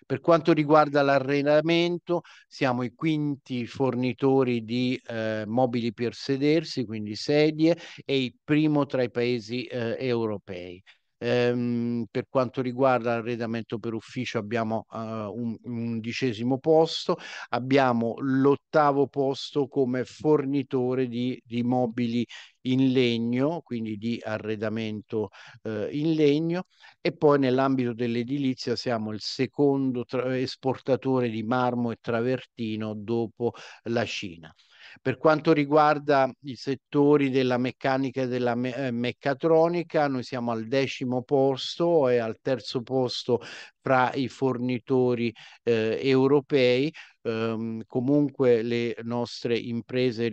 Per quanto riguarda l'arredamento, siamo i quinti fornitori di eh, mobili per sedersi, quindi sedie, e il primo tra i paesi eh, europei. Ehm, per quanto riguarda l'arredamento per ufficio abbiamo eh, un, un undicesimo posto, abbiamo l'ottavo posto come fornitore di, di mobili in legno, quindi di arredamento eh, in legno e poi nell'ambito dell'edilizia siamo il secondo esportatore di marmo e travertino dopo la Cina. Per quanto riguarda i settori della meccanica e della me- eh, meccatronica, noi siamo al decimo posto e al terzo posto fra i fornitori eh, europei ehm, comunque le nostre imprese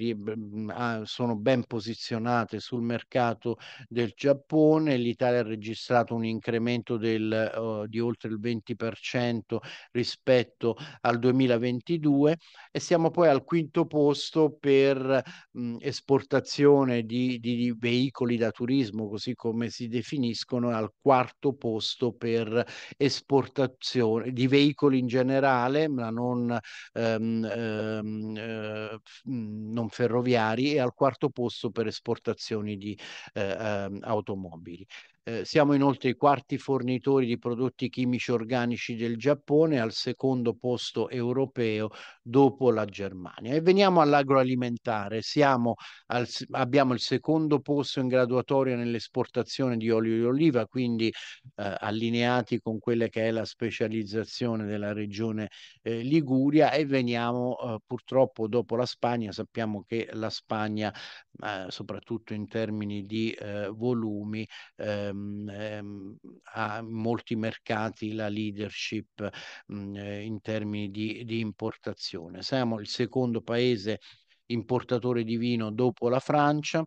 sono ben posizionate sul mercato del Giappone, l'Italia ha registrato un incremento del, oh, di oltre il 20% rispetto al 2022 e siamo poi al quinto posto per mh, esportazione di, di, di veicoli da turismo, così come si definiscono, al quarto posto per esportazione di veicoli in generale, ma non ehm, ehm, ehm mhmm, non ferroviari e al quarto posto per esportazioni di eh, ehm, automobili. Eh, siamo inoltre i quarti fornitori di prodotti chimici organici del Giappone, al secondo posto europeo dopo la Germania. E veniamo all'agroalimentare. Siamo Al, abbiamo il secondo posto in graduatoria nell'esportazione di olio di oliva, quindi eh, allineati con quella che è la specializzazione della regione eh, Liguria e veniamo eh, purtroppo dopo la Spagna, sappiamo che la Spagna, eh, soprattutto in termini di volumi, eh, Ehm, ehm, a molti mercati la leadership mh, mhmm, eh, in termini di, di importazione. Siamo il secondo paese importatore di vino dopo la Francia.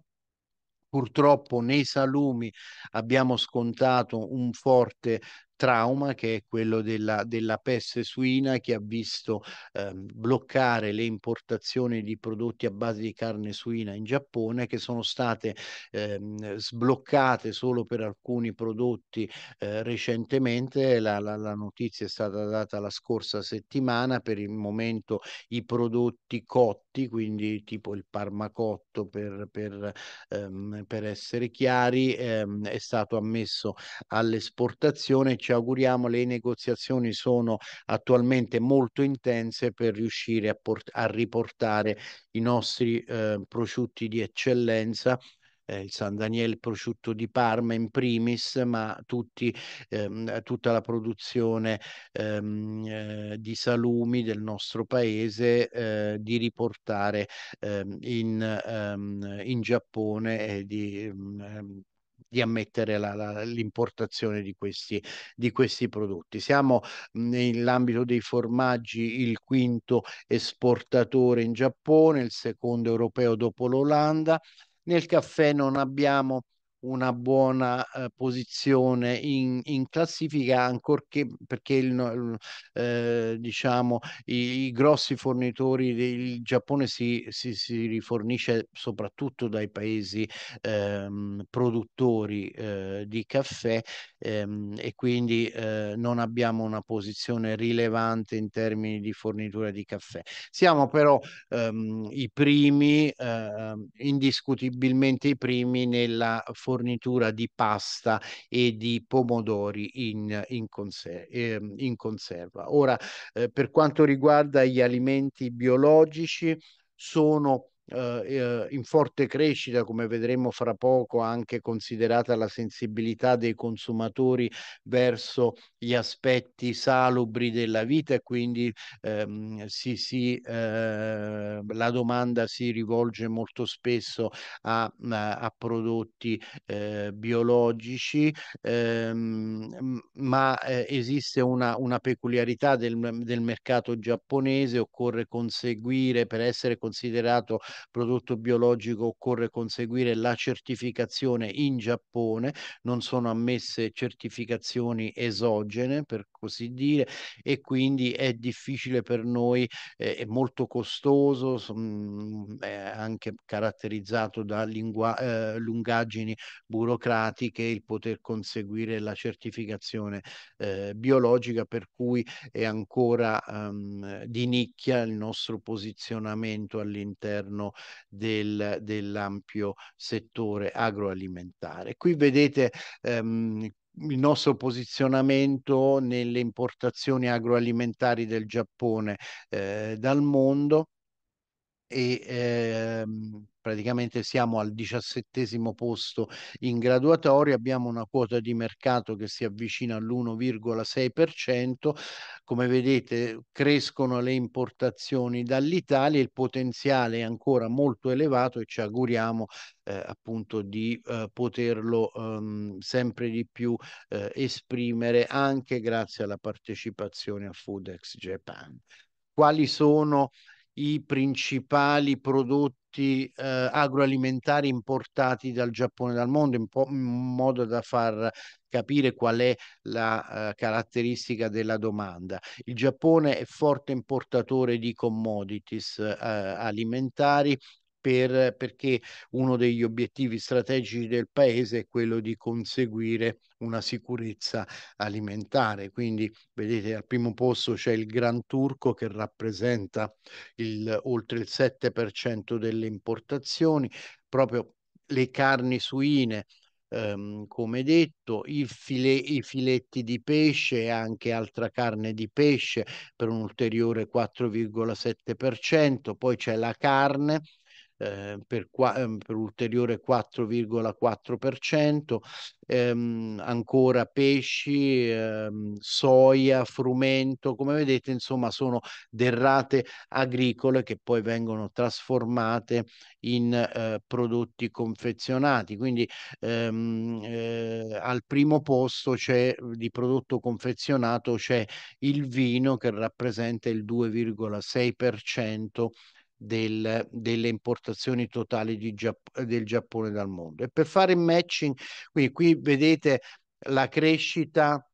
Purtroppo nei salumi abbiamo scontato un forte trauma che è quello della, della peste suina che ha visto eh, bloccare le importazioni di prodotti a base di carne suina in Giappone che sono state eh, sbloccate solo per alcuni prodotti eh, recentemente. La, la, la, notizia è stata data la scorsa settimana, per il momento i prodotti cotti, quindi tipo il parmacotto per, per, ehm, per essere chiari, ehm, è stato ammesso all'esportazione ci auguriamo le negoziazioni sono attualmente molto intense per riuscire a, port- a riportare i nostri eh, prosciutti di eccellenza eh, il San Daniele prosciutto di Parma in primis, ma tutti, ehm, tutta la produzione ehm, eh, di salumi del nostro paese, eh, di riportare ehm, in, ehm, in, Giappone e di ehm, ehm, di ammettere la, la, l'importazione di questi, di questi prodotti. Siamo mhmm, nell'ambito dei formaggi il quinto esportatore in Giappone, il secondo europeo dopo l'Olanda. Nel caffè non abbiamo una buona eh, posizione in, in, classifica, ancorché perché il, eh, diciamo, i, i, grossi fornitori del Giappone si, si, si, rifornisce soprattutto dai paesi ehm, produttori eh, di caffè ehm, e quindi eh, non abbiamo una posizione rilevante in termini di fornitura di caffè. Siamo però ehm, i primi, ehm, indiscutibilmente i primi nella fornitura fornitura di pasta e di pomodori in, in, conser- ehm, in conserva. Ora, eh, per quanto riguarda gli alimenti biologici, sono eh, eh, in forte crescita, come vedremo fra poco, anche considerata la sensibilità dei consumatori verso gli aspetti salubri della vita e quindi ehm, si, si, eh, la domanda si rivolge molto spesso a, a prodotti eh, biologici, ehm, ma eh, esiste una, una peculiarità del, del mercato giapponese, occorre conseguire per essere considerato prodotto biologico occorre conseguire la certificazione in Giappone, non sono ammesse certificazioni esogene per così dire, e quindi è difficile per noi, eh, è molto costoso, mh, mm, è anche caratterizzato da lingua, eh, lungaggini burocratiche, il poter conseguire la certificazione eh, biologica, per cui è ancora um, di nicchia il nostro posizionamento all'interno del, dell'ampio settore agroalimentare. Qui vedete ehm, il nostro posizionamento nelle importazioni agroalimentari del Giappone eh, dal mondo e ehm, praticamente siamo al diciassettesimo posto in graduatoria, abbiamo una quota di mercato che si avvicina all'1,6%, come vedete crescono le importazioni dall'Italia, il potenziale è ancora molto elevato e ci auguriamo eh, appunto di eh, poterlo ehm, sempre di più eh, esprimere anche grazie alla partecipazione a Foodex Japan quali sono i principali prodotti eh, agroalimentari importati dal Giappone dal mondo, in, po- in modo da far capire qual è la uh, caratteristica della domanda. Il Giappone è forte importatore di commodities uh, alimentari per, perché uno degli obiettivi strategici del paese è quello di conseguire una sicurezza alimentare. Quindi vedete al primo posto c'è il Gran Turco che rappresenta il, oltre il 7% delle importazioni, proprio le carni suine, Um, come detto, file, i filetti di pesce e anche altra carne di pesce per un ulteriore 4,7%, poi c'è la carne Ehm, per, qua, ehm, per ulteriore 4,4%, ehm, ancora pesci, ehm, soia, frumento, come vedete insomma sono derrate agricole che poi vengono trasformate in eh, prodotti confezionati, quindi ehm, eh, al primo posto c'è di prodotto confezionato c'è il vino che rappresenta il 2,6% del, delle importazioni totali Giapp- del Giappone dal mondo. E per fare il matching, quindi qui vedete la crescita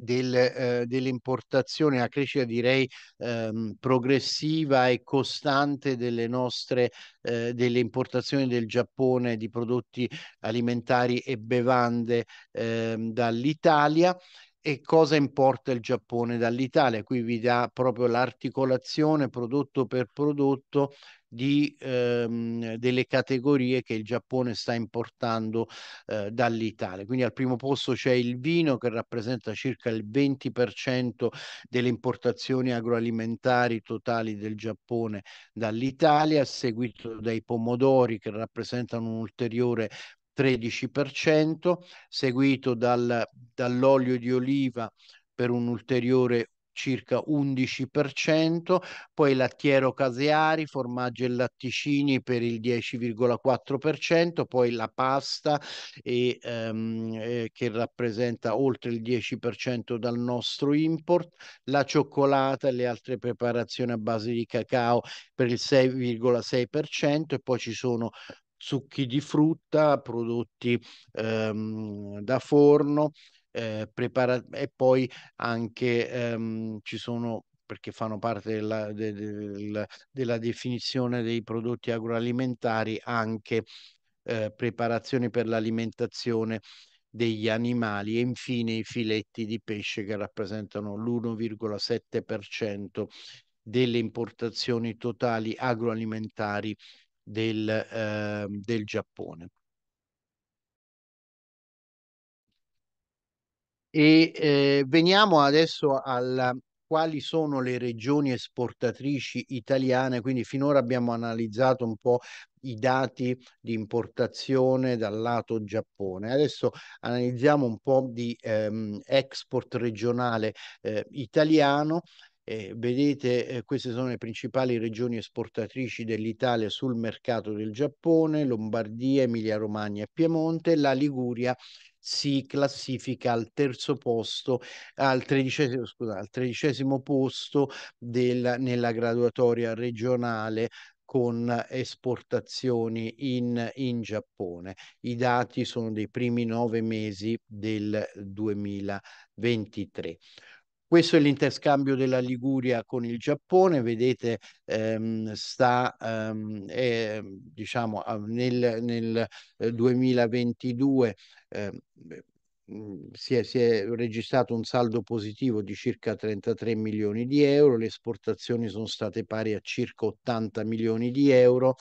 del, eh, delle importazioni, la crescita direi ehm, progressiva e costante delle nostre eh, delle importazioni del Giappone di prodotti alimentari e bevande ehm, dall'Italia e cosa importa il Giappone dall'Italia. Qui vi dà proprio l'articolazione prodotto per prodotto di, ehm, delle categorie che il Giappone sta importando eh, dall'Italia. Quindi al primo posto c'è il vino che rappresenta circa il 20% delle importazioni agroalimentari totali del Giappone dall'Italia, seguito dai pomodori che rappresentano un ulteriore 13%, seguito dal, dall'olio di oliva per un ulteriore circa 11%, poi lattiero caseari, formaggi e latticini per il 10,4%, poi la pasta e, ehm, eh, che rappresenta oltre il 10% dal nostro import, la cioccolata e le altre preparazioni a base di cacao per il 6,6% e poi ci sono succhi di frutta, prodotti ehm, da forno eh, prepara- e poi anche ehm, ci sono perché fanno parte della, de, de, della definizione dei prodotti agroalimentari anche eh, preparazioni per l'alimentazione degli animali e infine i filetti di pesce che rappresentano l'1,7% delle importazioni totali agroalimentari del, eh, del Giappone. E eh, veniamo adesso alla, quali sono le regioni esportatrici italiane, quindi finora abbiamo analizzato un po' i dati di importazione dal lato Giappone. Adesso analizziamo un po' di ehm, export regionale eh, italiano eh, vedete, eh, queste sono le principali regioni esportatrici dell'Italia sul mercato del Giappone, Lombardia, Emilia-Romagna e Piemonte, la Liguria si classifica al terzo posto, al tredicesimo, scusate, al tredicesimo posto del, nella graduatoria regionale con esportazioni in, in, Giappone. I dati sono dei primi nove mesi del 2023. Questo è l'interscambio della Liguria con il Giappone, vedete ehm, sta ehm, è, diciamo nel, nel 2022 eh, ehm, si è, si è, registrato un saldo positivo di circa 33 milioni di euro, le esportazioni sono state pari a circa 80 milioni di euro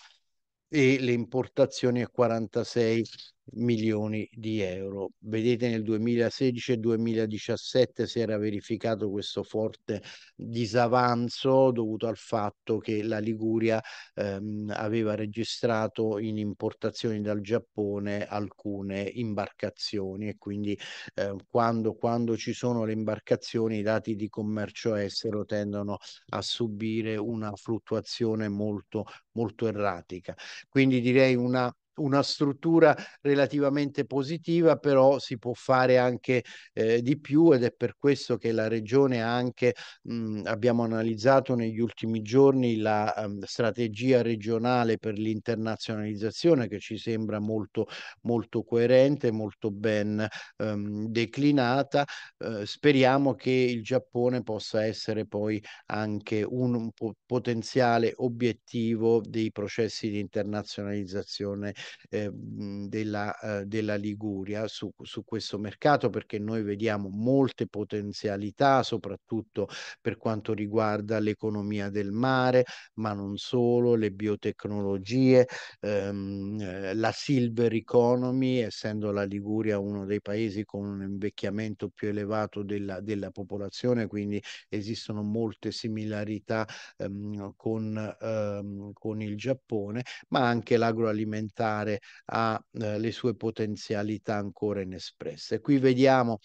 e le importazioni a 46 milioni di euro. Vedete nel 2016 e 2017 si era verificato questo forte disavanzo dovuto al fatto che la Liguria ehm, aveva registrato in importazioni dal Giappone alcune imbarcazioni e quindi eh, quando, quando ci sono le imbarcazioni i dati di commercio estero tendono a subire una fluttuazione molto, molto erratica. Quindi direi una una struttura relativamente positiva, però si può fare anche eh, di più ed è per questo che la Regione ha anche, mh, mm, abbiamo analizzato negli ultimi giorni la um, strategia regionale per l'internazionalizzazione che ci sembra molto, molto coerente, molto ben um, declinata. Uh, speriamo che il Giappone possa essere poi anche un, po potenziale obiettivo dei processi di internazionalizzazione Ehm, della, eh, della, Liguria su, su, questo mercato perché noi vediamo molte potenzialità soprattutto per quanto riguarda l'economia del mare ma non solo, le biotecnologie, ehm, eh, la silver economy essendo la Liguria uno dei paesi con un invecchiamento più elevato della, della popolazione quindi esistono molte similarità ehm, con, ehm, con il Giappone ma anche l'agroalimentare pensare alle eh, sue potenzialità ancora inespresse. Qui vediamo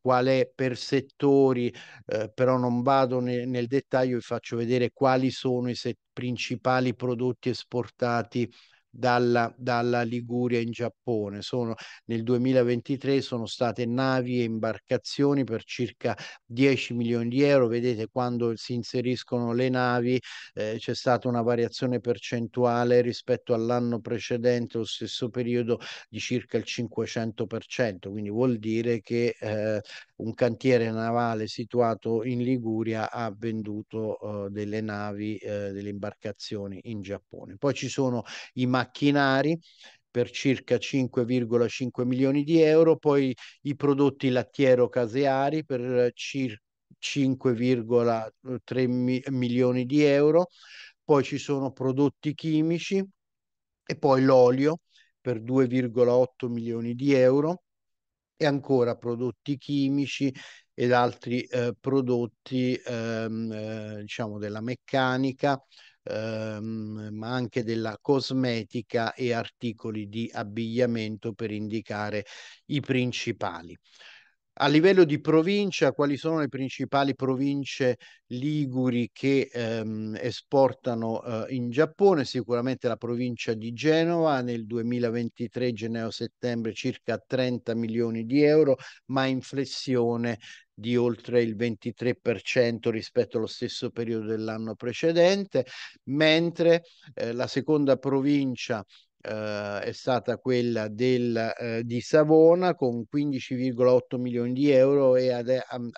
qual è per settori, eh, però non vado ne, nel dettaglio, vi faccio vedere quali sono i principali prodotti esportati dalla, dalla Liguria in Giappone. Sono, nel 2023 sono state navi e imbarcazioni per circa 10 milioni di euro. Vedete quando si inseriscono le navi eh, c'è stata una variazione percentuale rispetto all'anno precedente, lo stesso periodo, di circa il 500%. Quindi vuol dire che eh, un cantiere navale situato in Liguria ha venduto eh, delle navi, eh, delle imbarcazioni in Giappone. Poi ci sono i macchinatori macchinari per circa 5,5 milioni di euro, poi i prodotti lattiero-caseari per circa 5,3 milioni di euro, poi ci sono prodotti chimici e poi l'olio per 2,8 milioni di euro e ancora prodotti chimici ed altri eh, prodotti ehm, eh, diciamo della meccanica ehm, ma anche della cosmetica e articoli di abbigliamento per indicare i principali. A livello di provincia, quali sono le principali province liguri che ehm, esportano eh, in Giappone? Sicuramente la provincia di Genova, nel 2023 gennaio-settembre circa 30 milioni di euro, ma in flessione di oltre il 23% rispetto allo stesso periodo dell'anno precedente, mentre eh, la seconda provincia eh, è stata quella del, eh, di Savona con 15,8 milioni di euro e ha,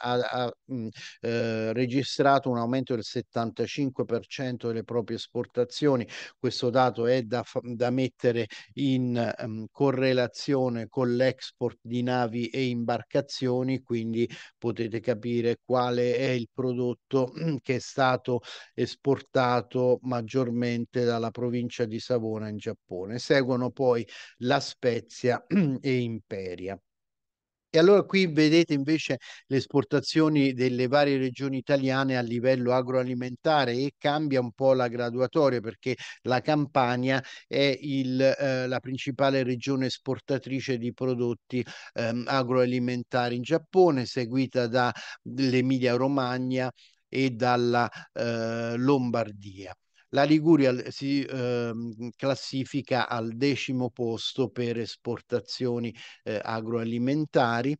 ha, ha mh, eh, registrato un aumento del 75% delle proprie esportazioni. Questo dato è da, da mettere in mh, ehm, correlazione con l'export di navi e imbarcazioni, quindi potete capire quale è il prodotto che è stato esportato maggiormente dalla provincia di Savona in Giappone seguono poi La Spezia *clears throat* e Imperia. E allora qui vedete invece le esportazioni delle varie regioni italiane a livello agroalimentare e cambia un po' la graduatoria perché la Campania è il, eh, la principale regione esportatrice di prodotti eh, agroalimentari in Giappone, seguita dall'Emilia Romagna e dalla eh, Lombardia. La Liguria si eh, classifica al decimo posto per esportazioni eh, agroalimentari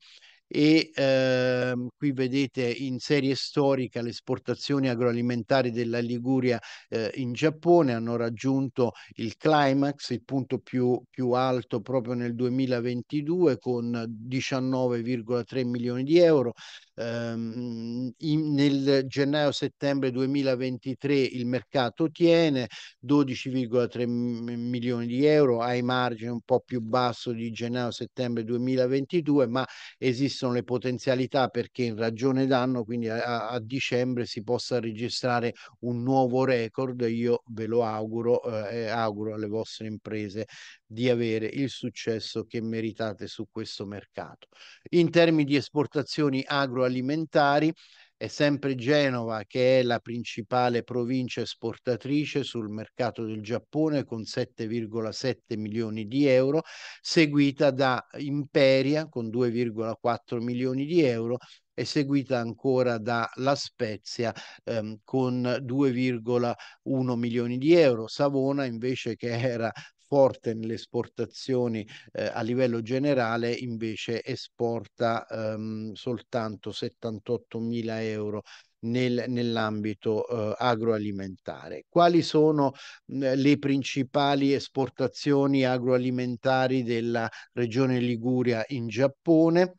e eh, qui vedete in serie storica le esportazioni agroalimentari della Liguria eh, in Giappone hanno raggiunto il climax, il punto più, più alto proprio nel 2022 con 19,3 milioni di euro ehm, in, nel gennaio-settembre 2023 il mercato tiene 12,3 milioni di euro, ai margini un po' più basso di gennaio-settembre 2022, ma esistono le potenzialità perché in ragione d'anno, quindi a, a dicembre, si possa registrare un nuovo record. Io ve lo auguro eh, e auguro alle vostre imprese di avere il successo che meritate su questo mercato. In termini di esportazioni agroalimentari, è sempre Genova che è la principale provincia esportatrice sul mercato del Giappone con 7,7 milioni di euro, seguita da Imperia con 2,4 milioni di euro e seguita ancora da La Spezia ehm, con 2,1 milioni di euro. Savona invece che era forte nelle esportazioni eh, a livello generale, invece esporta ehm, soltanto 78 mila euro nel, nell'ambito eh, agroalimentare. Quali sono mh, le principali esportazioni agroalimentari della regione Liguria in Giappone?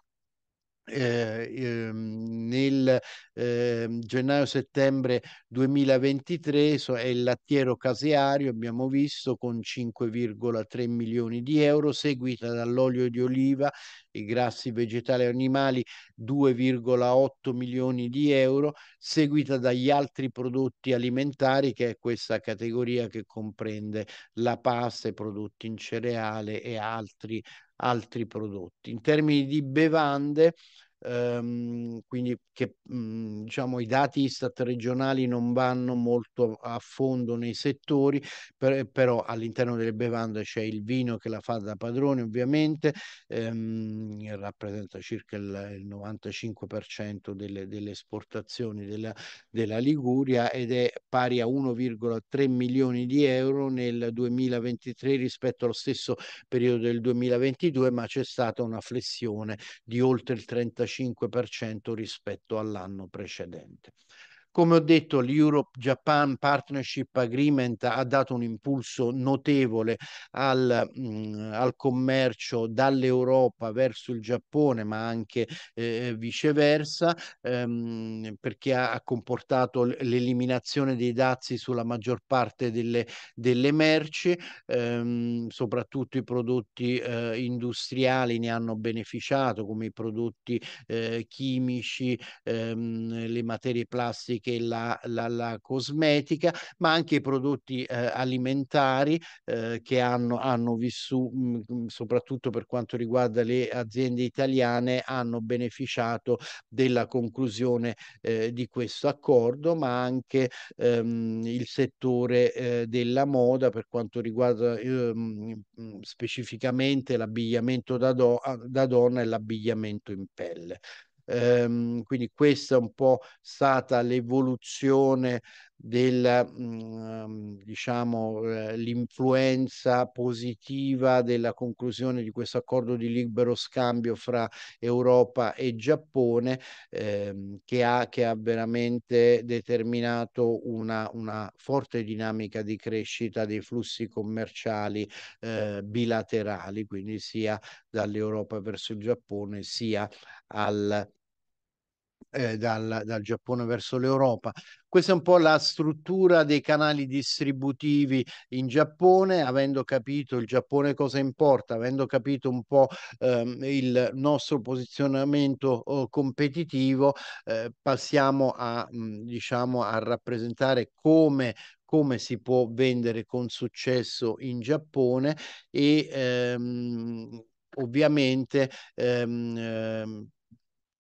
Eh, ehm, nel eh, gennaio-settembre 2023 so, è il lattiero caseario, abbiamo visto, con 5,3 milioni di euro, seguita dall'olio di oliva, i grassi vegetali e animali 2,8 milioni di euro, seguita dagli altri prodotti alimentari, che è questa categoria che comprende la pasta, i prodotti in cereale e altri, altri prodotti. In termini di bevande, ehm, quindi che mh, mhmm, diciamo, i dati stat regionali non vanno molto a fondo nei settori, per, però all'interno delle bevande c'è il vino che la fa da padrone ovviamente, ehm, rappresenta circa il, il 95% delle, delle, esportazioni della, della Liguria ed è pari a 1,3 milioni di euro nel 2023 rispetto allo stesso periodo del 2022, ma c'è stata una flessione di oltre il 35% 35% rispetto all'anno precedente. Come ho detto, l'Europe-Japan Partnership Agreement ha dato un impulso notevole al, mh, mm, al commercio dall'Europa verso il Giappone, ma anche eh, viceversa, ehm, perché ha, ha comportato l'eliminazione dei dazi sulla maggior parte delle, delle merci, ehm, soprattutto i prodotti eh, industriali ne hanno beneficiato, come i prodotti eh, chimici, ehm, le materie plastiche che la, la, la cosmetica, ma anche i prodotti eh, alimentari eh, che hanno, hanno vissuto, soprattutto per quanto riguarda le aziende italiane, hanno beneficiato della conclusione eh, di questo accordo, ma anche ehm, il settore eh, della moda per quanto riguarda ehm, specificamente l'abbigliamento da, do- da donna e l'abbigliamento in pelle. Ehm, quindi questa è un po' stata l'evoluzione del mhmm, diciamo eh, l'influenza positiva della conclusione di questo accordo di libero scambio fra Europa e Giappone ehm, che, ha, che, ha, veramente determinato una, una, forte dinamica di crescita dei flussi commerciali eh, bilaterali quindi sia dall'Europa verso il Giappone sia al eh, dal, dal, Giappone verso l'Europa. Questa è un po' la struttura dei canali distributivi in Giappone, avendo capito il Giappone cosa importa, avendo capito un po' ehm, il nostro posizionamento oh, competitivo, eh, passiamo a, mh, diciamo, a rappresentare come come si può vendere con successo in Giappone e ehm, ovviamente ehm, ehm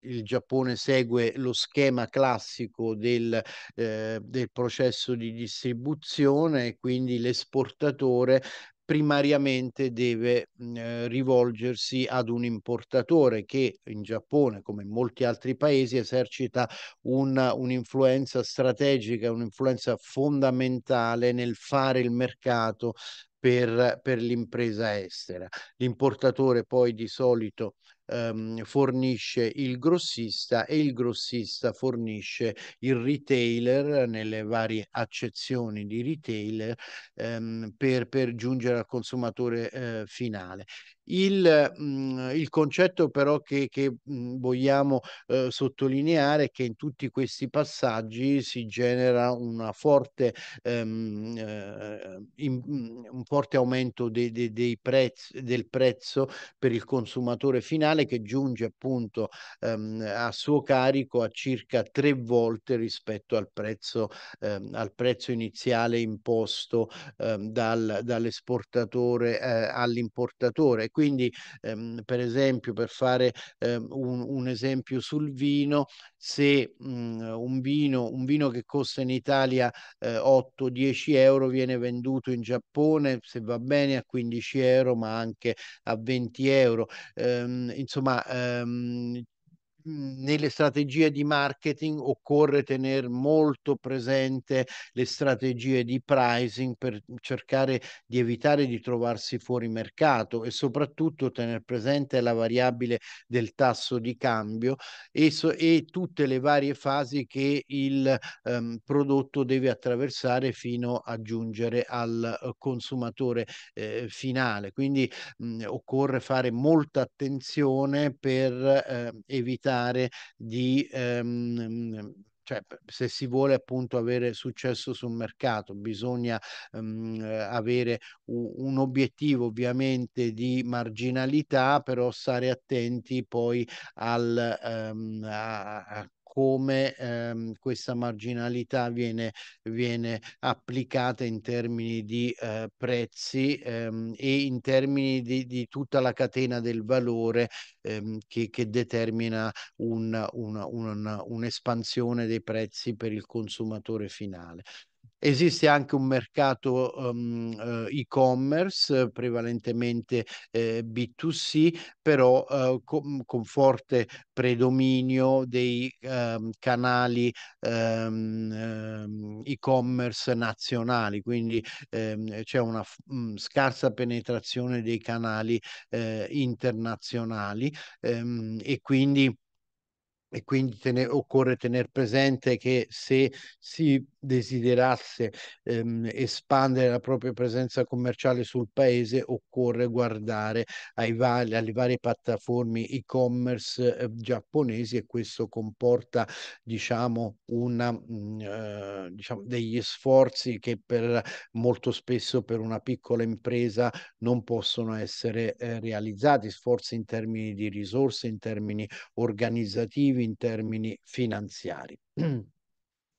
il Giappone segue lo schema classico del, eh, del processo di distribuzione e quindi l'esportatore primariamente deve mm, eh, rivolgersi ad un importatore che in Giappone, come in molti altri paesi, esercita una, un'influenza strategica, un'influenza fondamentale nel fare il mercato per, per l'impresa estera. L'importatore poi di solito ehm, fornisce il grossista e il grossista fornisce il retailer nelle varie accezioni di retailer ehm, per, per, giungere al consumatore eh, finale. Il, mm, il, concetto però che, che mm, vogliamo eh, sottolineare è che in tutti questi passaggi si genera forte, ehm, eh, in, mm, un forte aumento de, de, prezzi, del prezzo per il consumatore finale fiscale che giunge appunto ehm, a suo carico a circa tre volte rispetto al prezzo, ehm, al prezzo iniziale imposto ehm, dal, dall'esportatore eh, all'importatore. Quindi ehm, per esempio per fare ehm, un, un esempio sul vino se mh, mhmm, un, vino, un, vino, che costa in Italia eh, 8-10 euro viene venduto in Giappone, se va bene, a 15 euro, ma anche a 20 euro. Ehm, insomma, ehm, Mhmm, nelle strategie di marketing occorre tenere molto presente le strategie di pricing per cercare di evitare di trovarsi fuori mercato e soprattutto tenere presente la variabile del tasso di cambio e, so, e tutte le varie fasi che il ehm, prodotto deve attraversare fino a giungere al eh, consumatore eh, finale. Quindi mh, mhmm, occorre fare molta attenzione per eh, evitare evitare di ehm, mm, cioè, se si vuole appunto avere successo sul mercato, bisogna um, avere un, un obiettivo ovviamente di marginalità, però stare attenti poi al, um, a, a come ehm, questa marginalità viene, viene, applicata in termini di eh, prezzi ehm, e in termini di, di, tutta la catena del valore ehm, che, che, determina un, una, una, un'espansione dei prezzi per il consumatore finale. Esiste anche un mercato um, e-commerce, prevalentemente eh, B2C, però eh, uhm, con, con forte predominio dei um, canali um, e-commerce nazionali, quindi ehm, c'è una mh, mhmm, scarsa penetrazione dei canali eh, internazionali ehm, e quindi e quindi tener, occorre tenere presente che se si desiderasse ehm, espandere la propria presenza commerciale sul paese occorre guardare vari, alle varie piattaforme e-commerce eh, giapponesi e questo comporta diciamo, una, mh, mm, eh, diciamo, degli sforzi che per, molto spesso per una piccola impresa non possono essere eh, realizzati, sforzi in termini di risorse, in termini organizzativi, in termini finanziari. *clears throat*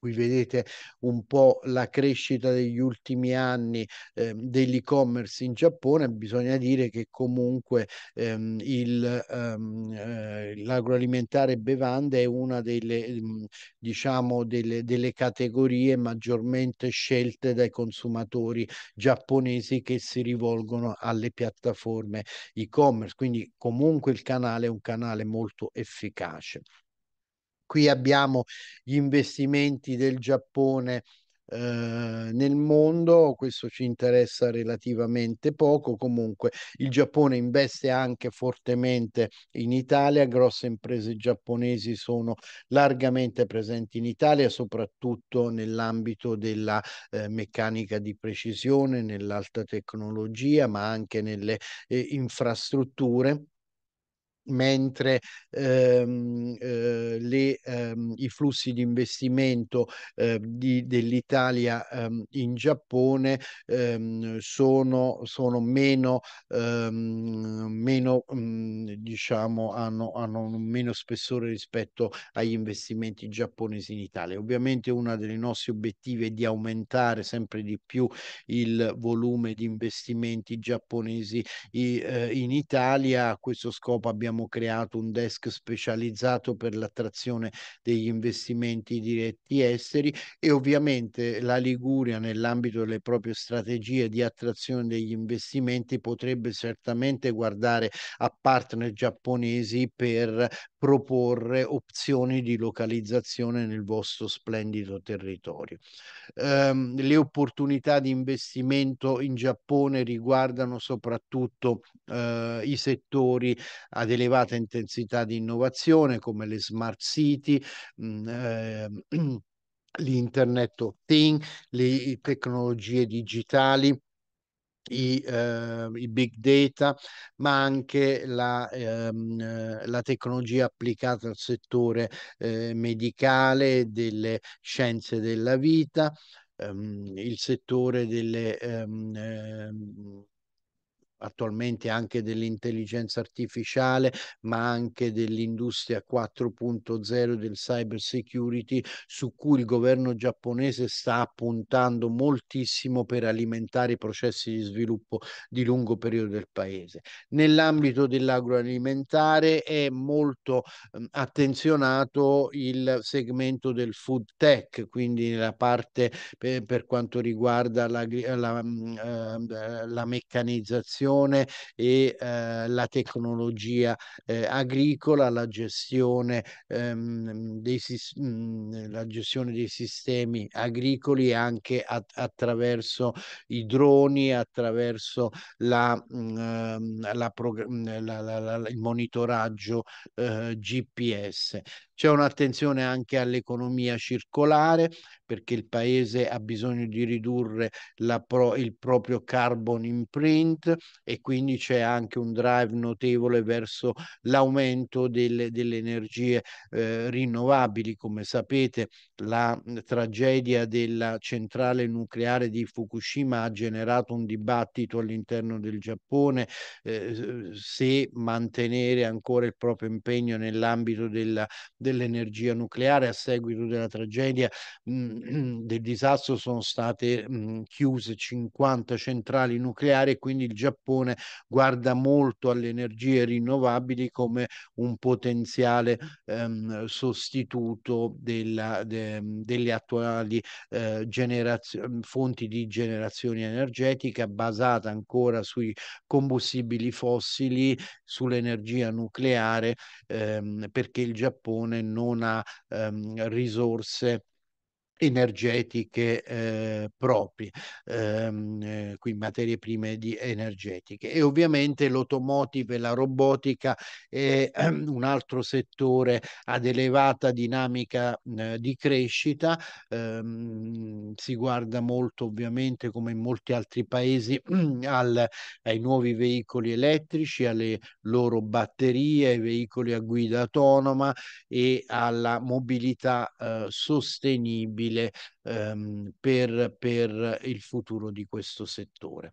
qui vedete un po' la crescita degli ultimi anni eh, dell'e-commerce in Giappone, bisogna dire che comunque ehm, il, ehm, eh, l'agroalimentare e bevande è una delle, ehm, diciamo, delle, delle, categorie maggiormente scelte dai consumatori giapponesi che si rivolgono alle piattaforme e-commerce, quindi comunque il canale è un canale molto efficace. Qui abbiamo gli investimenti del Giappone eh, nel mondo, questo ci interessa relativamente poco, comunque il Giappone investe anche fortemente in Italia, grosse imprese giapponesi sono largamente presenti in Italia, soprattutto nell'ambito della eh, meccanica di precisione, nell'alta tecnologia, ma anche nelle eh, infrastrutture mentre ehm, eh, le, ehm, i flussi di investimento eh, dell'Italia ehm, in Giappone ehm, sono, sono, meno, ehm, meno mm, diciamo, hanno, hanno meno spessore rispetto agli investimenti giapponesi in Italia. Ovviamente uno dei nostri obiettivi è di aumentare sempre di più il volume di investimenti giapponesi i, eh, in Italia. A questo scopo abbiamo abbiamo creato un desk specializzato per l'attrazione degli investimenti diretti esteri e ovviamente la Liguria nell'ambito delle proprie strategie di attrazione degli investimenti potrebbe certamente guardare a partner giapponesi per proporre opzioni di localizzazione nel vostro splendido territorio. Um, le opportunità di investimento in Giappone riguardano soprattutto uh, i settori ad uh, elevata intensità di innovazione come le smart city, mh, mm, eh, *clears throat* l'internet of things, le tecnologie digitali. I, eh, i, big data, ma anche la, ehm, la tecnologia applicata al settore eh, medicale, delle scienze della vita, ehm, il settore delle ehm, ehm attualmente anche dell'intelligenza artificiale, ma anche dell'industria 4.0 del cyber security, su cui il governo giapponese sta puntando moltissimo per alimentare i processi di sviluppo di lungo periodo del paese. Nell'ambito dell'agroalimentare è molto eh, attenzionato il segmento del food tech, quindi la parte per, eh, per quanto riguarda la, la, la, ehm, la meccanizzazione l'innovazione e eh, la tecnologia eh, agricola, la gestione, ehm, dei, mm, la gestione dei sistemi agricoli anche at- attraverso i droni, attraverso la, mh, mm, ehm, la prog- mm, la, la, il monitoraggio eh, GPS. C'è un'attenzione anche all'economia circolare, perché il paese ha bisogno di ridurre pro, il proprio carbon imprint e quindi c'è anche un drive notevole verso l'aumento delle, delle energie eh, rinnovabili. Come sapete la tragedia della centrale nucleare di Fukushima ha generato un dibattito all'interno del Giappone eh, se mantenere ancora il proprio impegno nell'ambito dell'energia nucleare a seguito della tragedia mh, *clears throat* del disastro sono state mhmm, chiuse 50 centrali nucleari e quindi il Giappone guarda molto alle energie rinnovabili come un potenziale ehm, sostituto della, de, delle attuali eh, mhmm, fonti di generazione energetica basata ancora sui combustibili fossili, sull'energia nucleare, ehm, perché il Giappone non ha ehm, risorse energetiche eh, proprie, ehm, eh, qui materie prime energetiche. E ovviamente l'automotive e la robotica è ehm, *clears throat* un altro settore ad elevata dinamica eh, di crescita, ehm, si guarda molto ovviamente come in molti altri paesi *clears throat* al, ai nuovi veicoli elettrici, alle loro batterie, ai veicoli a guida autonoma e alla mobilità eh, sostenibile utile ehm, per, per il futuro di questo settore.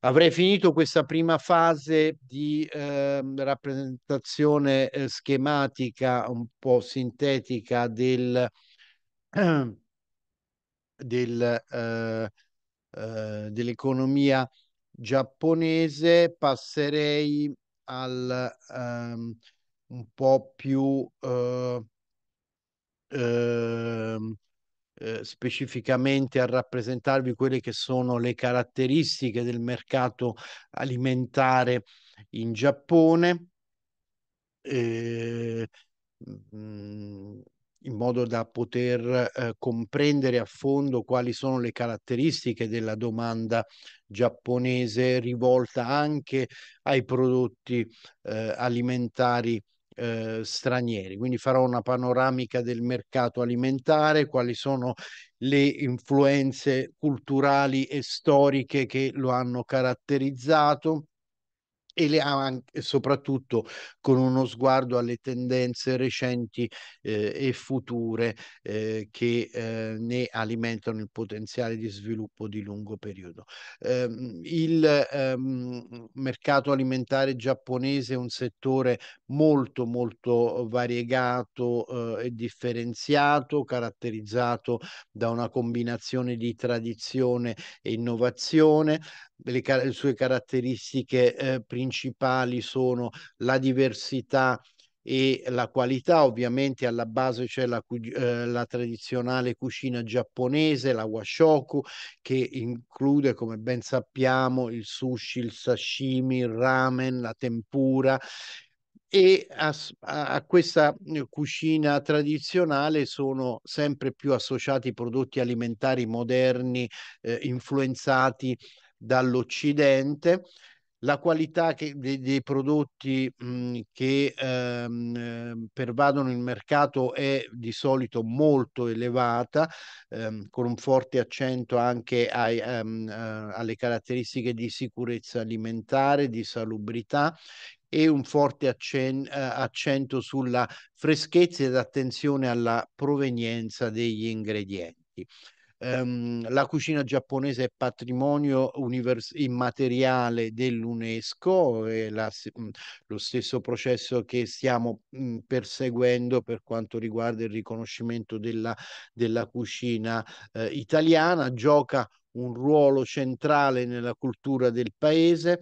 Avrei finito questa prima fase di eh, rappresentazione eh, schematica, un po' sintetica del, *clears throat* eh, del, eh, dell'economia giapponese. Passerei al ehm, un po' più eh, ehm, eh, specificamente a rappresentarvi quelle che sono le caratteristiche del mercato alimentare in Giappone. Eh, mm, in modo da poter eh, comprendere a fondo quali sono le caratteristiche della domanda giapponese rivolta anche ai prodotti eh, alimentari eh, stranieri. Quindi farò una panoramica del mercato alimentare, quali sono le influenze culturali e storiche che lo hanno caratterizzato e le, anche, soprattutto con uno sguardo alle tendenze recenti eh, e future eh, che eh, ne alimentano il potenziale di sviluppo di lungo periodo. Ehm, il ehm, mercato alimentare giapponese è un settore molto molto variegato eh, e differenziato, caratterizzato da una combinazione di tradizione e innovazione. Le, le sue caratteristiche eh, principali principali sono la diversità e la qualità, ovviamente alla base c'è la, eh, la tradizionale cucina giapponese, la washoku, che include, come ben sappiamo, il sushi, il sashimi, il ramen, la tempura e a, a, questa eh, cucina tradizionale sono sempre più associati prodotti alimentari moderni eh, influenzati dall'Occidente la qualità che, dei, dei, prodotti mh, mhmm, che ehm, pervadono il mercato è di solito molto elevata, ehm, con un forte accento anche ai, ehm, eh, alle caratteristiche di sicurezza alimentare, di salubrità e un forte accen- eh, accento sulla freschezza ed attenzione alla provenienza degli ingredienti ehm, la cucina giapponese è patrimonio univers- immateriale dell'UNESCO, è la, mhmm, lo stesso processo che stiamo mh, mhmm, perseguendo per quanto riguarda il riconoscimento della, della cucina eh, italiana, gioca un ruolo centrale nella cultura del paese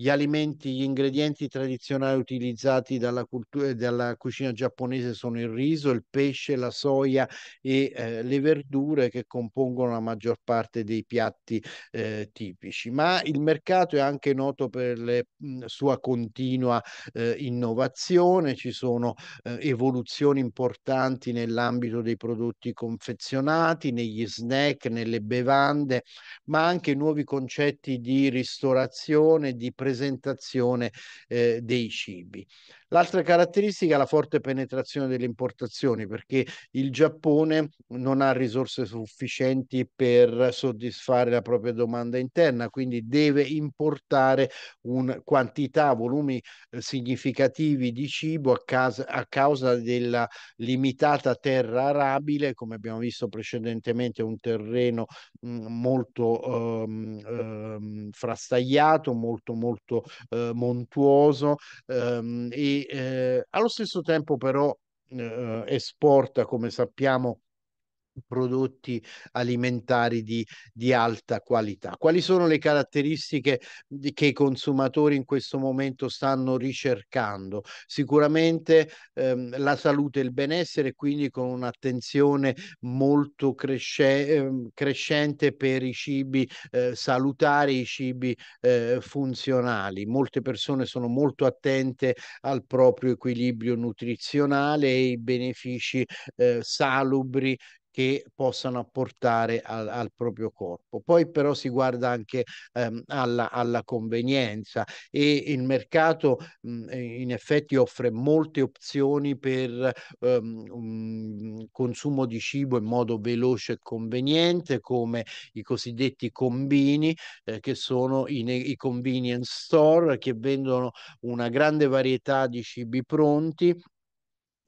gli alimenti, gli ingredienti tradizionali utilizzati dalla, cultura, eh, dalla cucina giapponese sono il riso, il pesce, la soia e eh, le verdure che compongono la maggior parte dei piatti eh, tipici. Ma il mercato è anche noto per la mm, sua continua eh, innovazione, ci sono eh, evoluzioni importanti nell'ambito dei prodotti confezionati, negli snack, nelle bevande, ma anche nuovi concetti di ristorazione, di presentazione presentazione eh, dei cibi. L'altra caratteristica è la forte penetrazione delle importazioni, perché il Giappone non ha risorse sufficienti per soddisfare la propria domanda interna, quindi deve importare un quantità, volumi eh, significativi di cibo a, casa, a causa della limitata terra arabile, come abbiamo visto precedentemente, un terreno mm, molto ehm, ehm, frastagliato, molto molto eh, montuoso ehm, e eh, allo stesso tempo però eh, esporta, come sappiamo, prodotti alimentari di, di, alta qualità. Quali sono le caratteristiche di, che i consumatori in questo momento stanno ricercando? Sicuramente ehm, la salute e il benessere, quindi con un'attenzione molto cresce, ehm, crescente per i cibi eh, salutari, i cibi eh, funzionali. Molte persone sono molto attente al proprio equilibrio nutrizionale e i benefici eh, salubri che possano apportare al, al, proprio corpo. Poi però si guarda anche ehm, alla, alla, convenienza e il mercato mh, mhmm, eh, in effetti offre molte opzioni per ehm, consumo di cibo in modo veloce e conveniente come i cosiddetti combini eh, che sono i, i convenience store che vendono una grande varietà di cibi pronti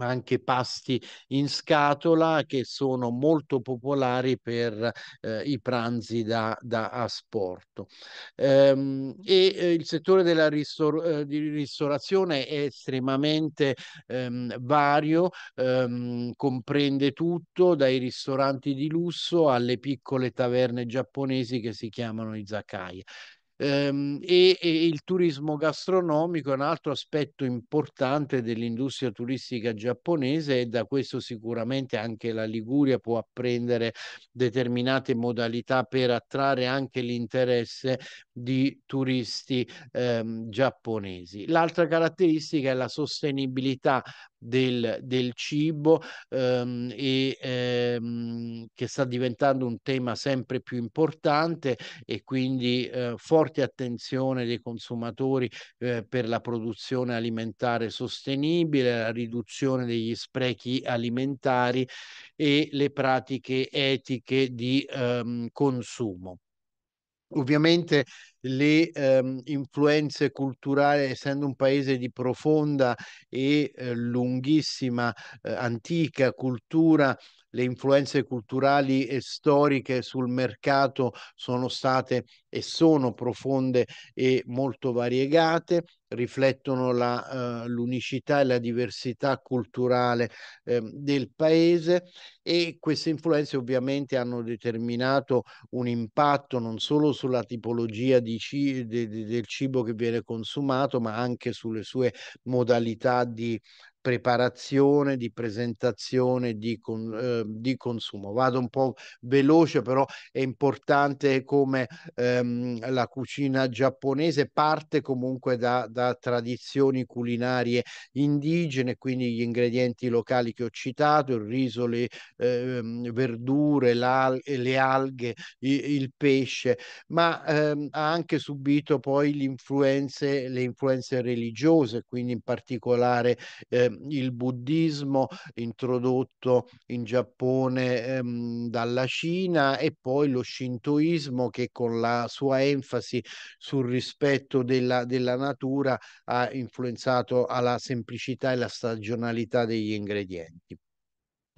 anche pasti in scatola che sono molto popolari per eh, i pranzi da, da asporto. Ehm, e eh, il settore della ristor- eh, ristorazione è estremamente ehm, vario, ehm, comprende tutto dai ristoranti di lusso alle piccole taverne giapponesi che si chiamano i izakaya. Ehm, e, e il turismo gastronomico è un altro aspetto importante dell'industria turistica giapponese e da questo sicuramente anche la Liguria può apprendere determinate modalità per attrarre anche l'interesse di turisti ehm, giapponesi. L'altra caratteristica è la sostenibilità del, del cibo ehm, e ehm, che sta diventando un tema sempre più importante e quindi eh, forte attenzione dei consumatori eh, per la produzione alimentare sostenibile, la riduzione degli sprechi alimentari e le pratiche etiche di ehm, consumo. Ovviamente le ehm, influenze culturali, essendo un paese di profonda e eh, lunghissima eh, antica cultura, le influenze culturali e storiche sul mercato sono state e sono profonde e molto variegate, riflettono la, uh, l'unicità e la diversità culturale eh, del paese e queste influenze ovviamente hanno determinato un impatto non solo sulla tipologia di ci- de- de- del cibo che viene consumato, ma anche sulle sue modalità di preparazione, di presentazione, di, con, eh, di, consumo. Vado un po' veloce, però è importante come ehm, la cucina giapponese parte comunque da, da, tradizioni culinarie indigene, quindi gli ingredienti locali che ho citato, il riso, le ehm, verdure, le alghe, il, il pesce, ma ehm, ha anche subito poi le influenze, le influenze religiose, quindi in particolare eh, il buddismo introdotto in Giappone ehm, dalla Cina e poi lo shintoismo che con la sua enfasi sul rispetto della, della natura ha influenzato alla semplicità e la stagionalità degli ingredienti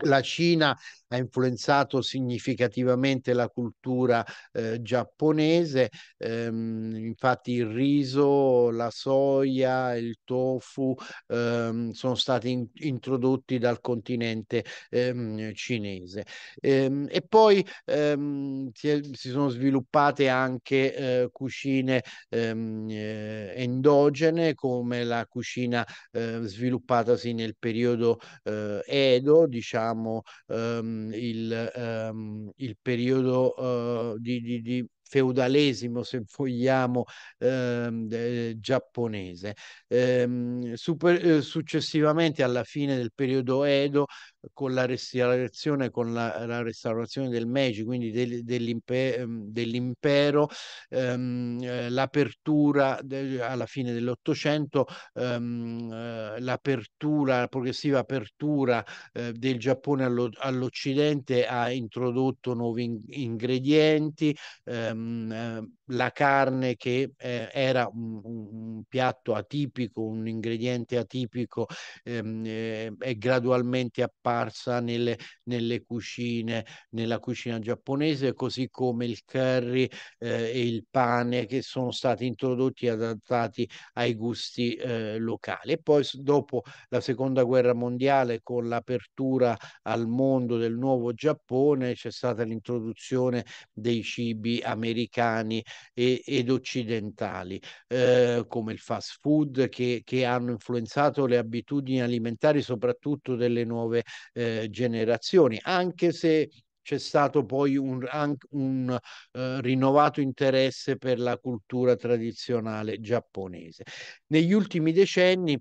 la Cina ha influenzato significativamente la cultura eh, giapponese, ehm, infatti il riso, la soia, il tofu ehm, sono stati in introdotti dal continente ehm, cinese. Ehm, e poi ehm, si, è, si, sono sviluppate anche eh, cucine ehm, eh, endogene come la cucina eh, sviluppatasi nel periodo eh, Edo, diciamo ehm, Ehm, il, ehm, il periodo eh, di, di, di, feudalesimo, se *laughs* vogliamo, ehm, eh, giapponese. Ehm, super, eh, successivamente, alla fine del periodo Edo, con la restaurazione, con la, la restaurazione del Meiji, quindi del, dell'impe, ehm, dell'impero, ehm, eh, l'apertura de, alla fine dell'Ottocento, ehm, eh, l'apertura, la progressiva apertura eh, del Giappone allo, all'Occidente ha introdotto nuovi in, ingredienti, ehm, eh, la carne che eh, era un, un, piatto atipico, un ingrediente atipico, ehm, eh, è gradualmente apparso comparsa nelle, nelle cucine, nella cucina giapponese, così come il curry eh, e il pane che sono stati introdotti e adattati ai gusti eh, locali. E poi dopo la seconda guerra mondiale, con l'apertura al mondo del nuovo Giappone, c'è stata l'introduzione dei cibi americani e, ed occidentali, eh, come il fast food, che, che hanno influenzato le abitudini alimentari soprattutto delle nuove eh, generazioni, anche se c'è stato poi un, un uh, rinnovato interesse per la cultura tradizionale giapponese. Negli ultimi decenni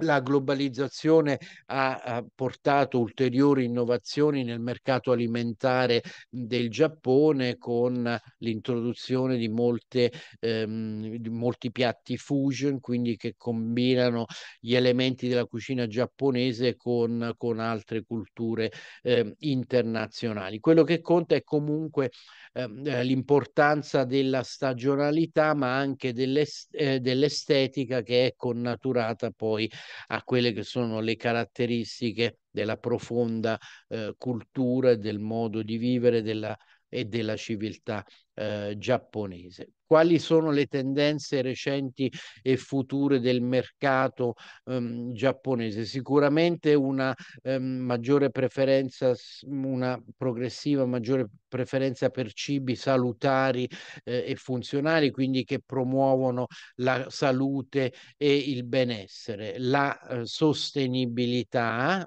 la globalizzazione ha portato ulteriori innovazioni nel mercato alimentare del Giappone con l'introduzione di, molte, ehm, di molti piatti fusion, quindi che combinano gli elementi della cucina giapponese con, con altre culture eh, internazionali. Quello che conta è comunque ehm, eh, l'importanza della stagionalità, ma anche dell'est- eh, dell'estetica che è connaturata poi a quelle che sono le caratteristiche della profonda eh, cultura, del modo di vivere, della e della civiltà eh, giapponese. Quali sono le tendenze recenti e future del mercato ehm, giapponese? Sicuramente una ehm, maggiore preferenza, una progressiva maggiore preferenza per cibi salutari eh, e funzionali, quindi che promuovono la salute e il benessere, la eh, sostenibilità,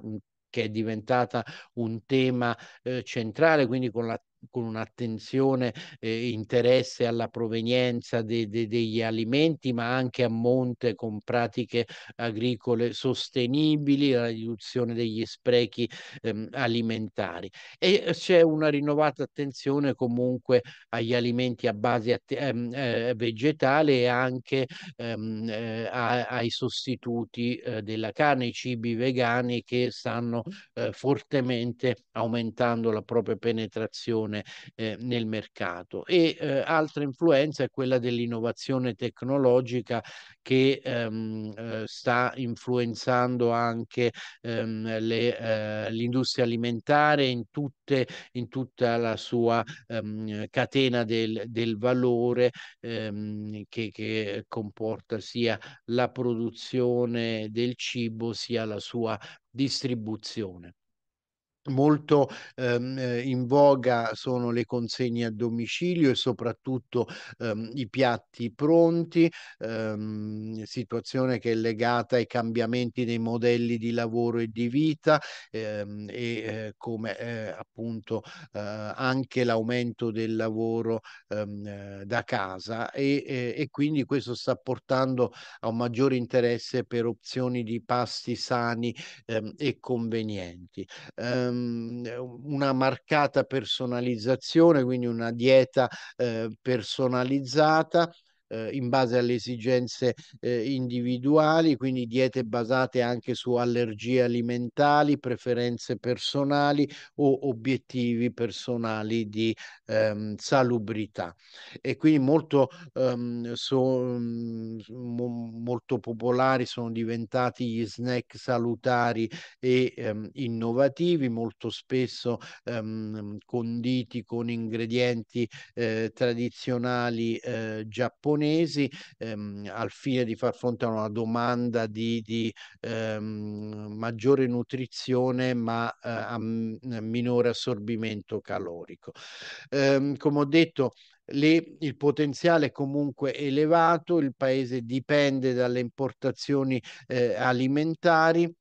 che è diventata un tema eh, centrale, quindi con la con un'attenzione e eh, interesse alla provenienza de, de, degli alimenti, ma anche a monte con pratiche agricole sostenibili, la riduzione degli sprechi ehm, alimentari. E eh, c'è una rinnovata attenzione comunque agli alimenti a base att- ehm, eh, vegetale e anche ehm, eh, a, ai sostituti eh, della carne, i cibi vegani che stanno eh, fortemente aumentando la propria penetrazione disrupzione eh, nel mercato. E eh, altra influenza è quella dell'innovazione tecnologica che ehm, eh, sta influenzando anche ehm, le, eh, l'industria alimentare in, tutte, in, tutta la sua ehm, catena del, del valore ehm, che, che comporta sia la produzione del cibo sia la sua distribuzione. Molto ehm, eh, in voga sono le consegne a domicilio e soprattutto ehm, i piatti pronti, ehm, situazione che è legata ai cambiamenti dei modelli di lavoro e di vita ehm, e eh, come eh, appunto eh, anche l'aumento del lavoro ehm, eh, da casa e, eh, e quindi questo sta portando a un maggiore interesse per opzioni di pasti sani ehm, e convenienti. Ehm, eh, una marcata personalizzazione, quindi una dieta eh, personalizzata eh, in base alle esigenze eh, individuali, quindi diete basate anche su allergie alimentari, preferenze personali o obiettivi personali di ehm, salubrità. E quindi molto, ehm, so, mm, molto popolari sono diventati gli snack salutari e ehm, innovativi, molto spesso ehm, conditi con ingredienti eh, tradizionali eh, giapponesi giapponesi ehm, al fine di far fronte a una domanda di, di ehm, maggiore nutrizione ma eh, ah. a, minore assorbimento calorico. Ehm, come ho detto, Lì il potenziale è comunque elevato, il paese dipende dalle importazioni eh, alimentari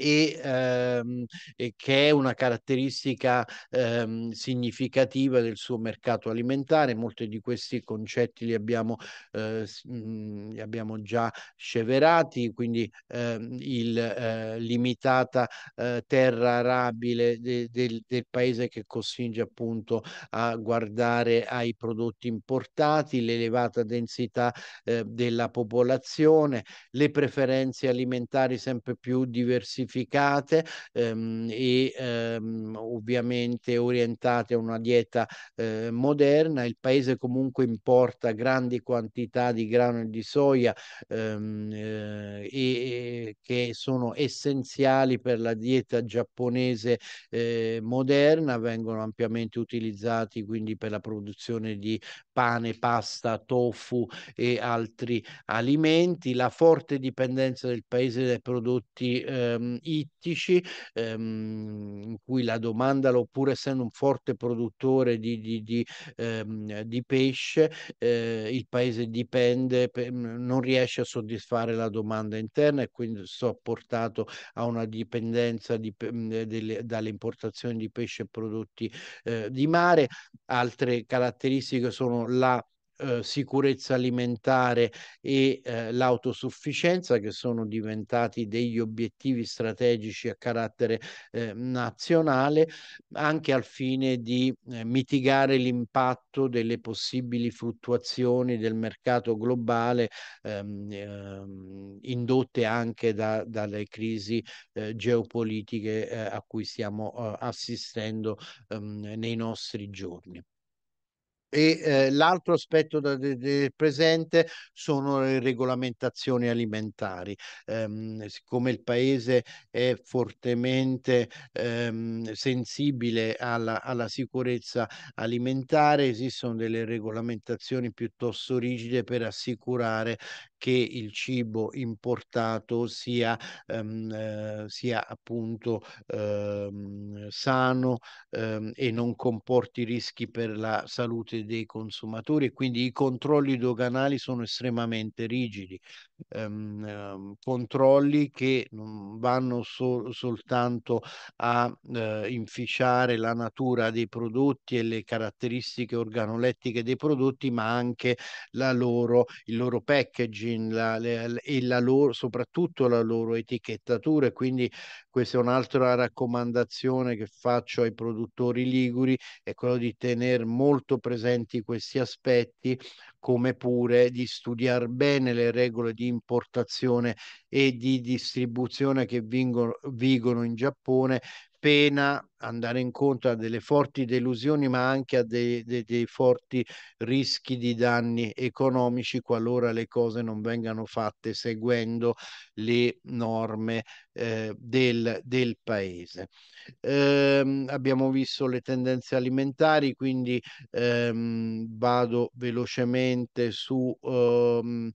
e, ehm, e che è una caratteristica ehm, significativa del suo mercato alimentare. Molti di questi concetti li abbiamo, eh, mm, li abbiamo già sceverati, quindi ehm, il eh, limitata eh, terra arabile de, de, del paese che costringe appunto a guardare ai prodotti importati, l'elevata densità eh, della popolazione, le preferenze alimentari sempre più diversificate diversificate ehm, e ehm, ovviamente orientate a una dieta eh, moderna. Il paese comunque importa grandi quantità di grano e di soia ehm, eh, e, che sono essenziali per la dieta giapponese eh, moderna, vengono ampiamente utilizzati quindi per la produzione di pane, pasta, tofu e altri alimenti. La forte dipendenza del paese dai prodotti ehm, ittici, ehm, in cui la domanda, pur essendo un forte produttore di, di, di, ehm, di pesce, eh, il paese dipende, mm, non riesce a soddisfare la domanda interna e quindi sto portato a una dipendenza di, mm, delle, dalle importazioni di pesce e prodotti eh, di mare. Altre caratteristiche sono la Uhm, sicurezza alimentare e eh, l'autosufficienza che sono diventati degli obiettivi strategici a carattere eh, nazionale anche al fine di mitigare l'impatto delle possibili fluttuazioni del mercato globale ehm, ehm indotte anche da, dalle crisi geopolitiche a cui stiamo assistendo ehm, nei nostri giorni. E eh, l'altro aspetto da, de, de presente sono le regolamentazioni alimentari. Ehm, siccome il Paese è fortemente ehm, sensibile alla, alla, sicurezza alimentare, esistono delle regolamentazioni piuttosto rigide per assicurare che il cibo importato sia, ehm, eh, sia appunto ehm, sano ehm, e non comporti rischi per la salute dei consumatori e quindi i controlli doganali sono estremamente rigidi, ehm, ehm, controlli che non vanno so- soltanto a eh, inficiare la natura dei prodotti e le caratteristiche organolettiche dei prodotti, ma anche loro, il loro packaging origine la, le, e la loro, soprattutto la loro etichettatura e quindi questa è un'altra raccomandazione che faccio ai produttori liguri, è quello di tenere molto presenti questi aspetti come pure di studiare bene le regole di importazione e di distribuzione che vingono, vigono in Giappone, pena andare incontro a delle forti delusioni, ma anche a dei, dei, dei forti rischi di danni economici qualora le cose non vengano fatte seguendo le norme eh, del, del, paese. Eh, abbiamo visto le tendenze alimentari, quindi ehm, vado velocemente su, ehm,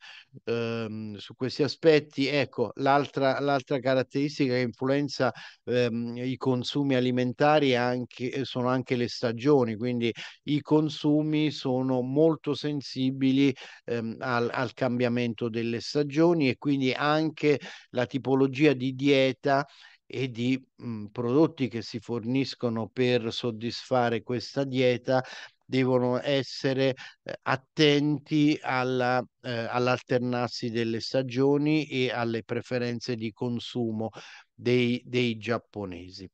ehm, su questi aspetti. Ecco, l'altra, l'altra caratteristica che influenza ehm, i consumi alimentari alimentari anche, sono anche le stagioni, quindi i consumi sono molto sensibili ehm, al, al cambiamento delle stagioni e quindi anche la tipologia di dieta e di mh, prodotti che si forniscono per soddisfare questa dieta devono essere eh, attenti alla, eh, all'alternarsi delle stagioni e alle preferenze di consumo dei, dei giapponesi.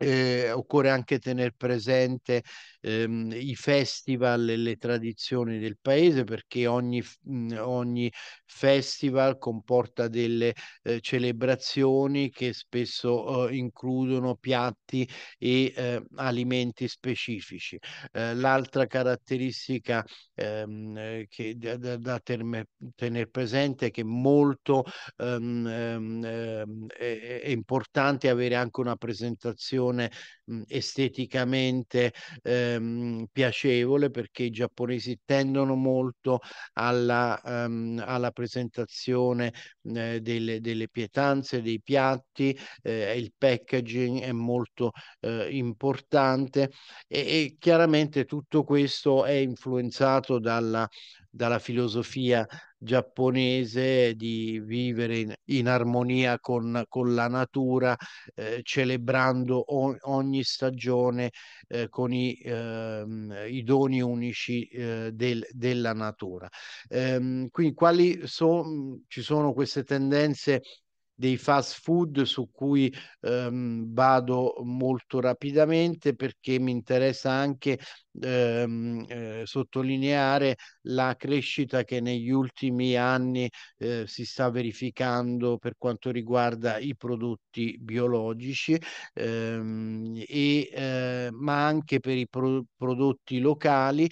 Eh, occorre anche tenere presente ehm, i festival e le tradizioni del paese perché ogni, mh, mhmm, ogni festival comporta delle eh, celebrazioni che spesso eh, includono piatti e eh, alimenti specifici. Eh, l'altra caratteristica ehm, eh, che da, da, da tenere presente è che molto ehm, ehm, ehm è, è importante avere anche una presentazione produzione mh, esteticamente ehm, piacevole perché i giapponesi tendono molto alla, ehm, alla presentazione eh, delle, delle, pietanze, dei piatti, eh, il packaging è molto eh, importante e, e chiaramente tutto questo è influenzato dalla dalla filosofia giapponese di vivere in, in armonia con, con, la natura, eh, celebrando o, ogni stagione eh, con i, eh, i, doni unici eh, del, della natura. Ehm, quindi quali so, ci sono queste tendenze dei fast food su cui ehm, vado molto rapidamente perché mi interessa anche ehm, eh, sottolineare la crescita che negli ultimi anni eh, si sta verificando per quanto riguarda i prodotti biologici, ehm, e, eh, ma anche per i pro prodotti locali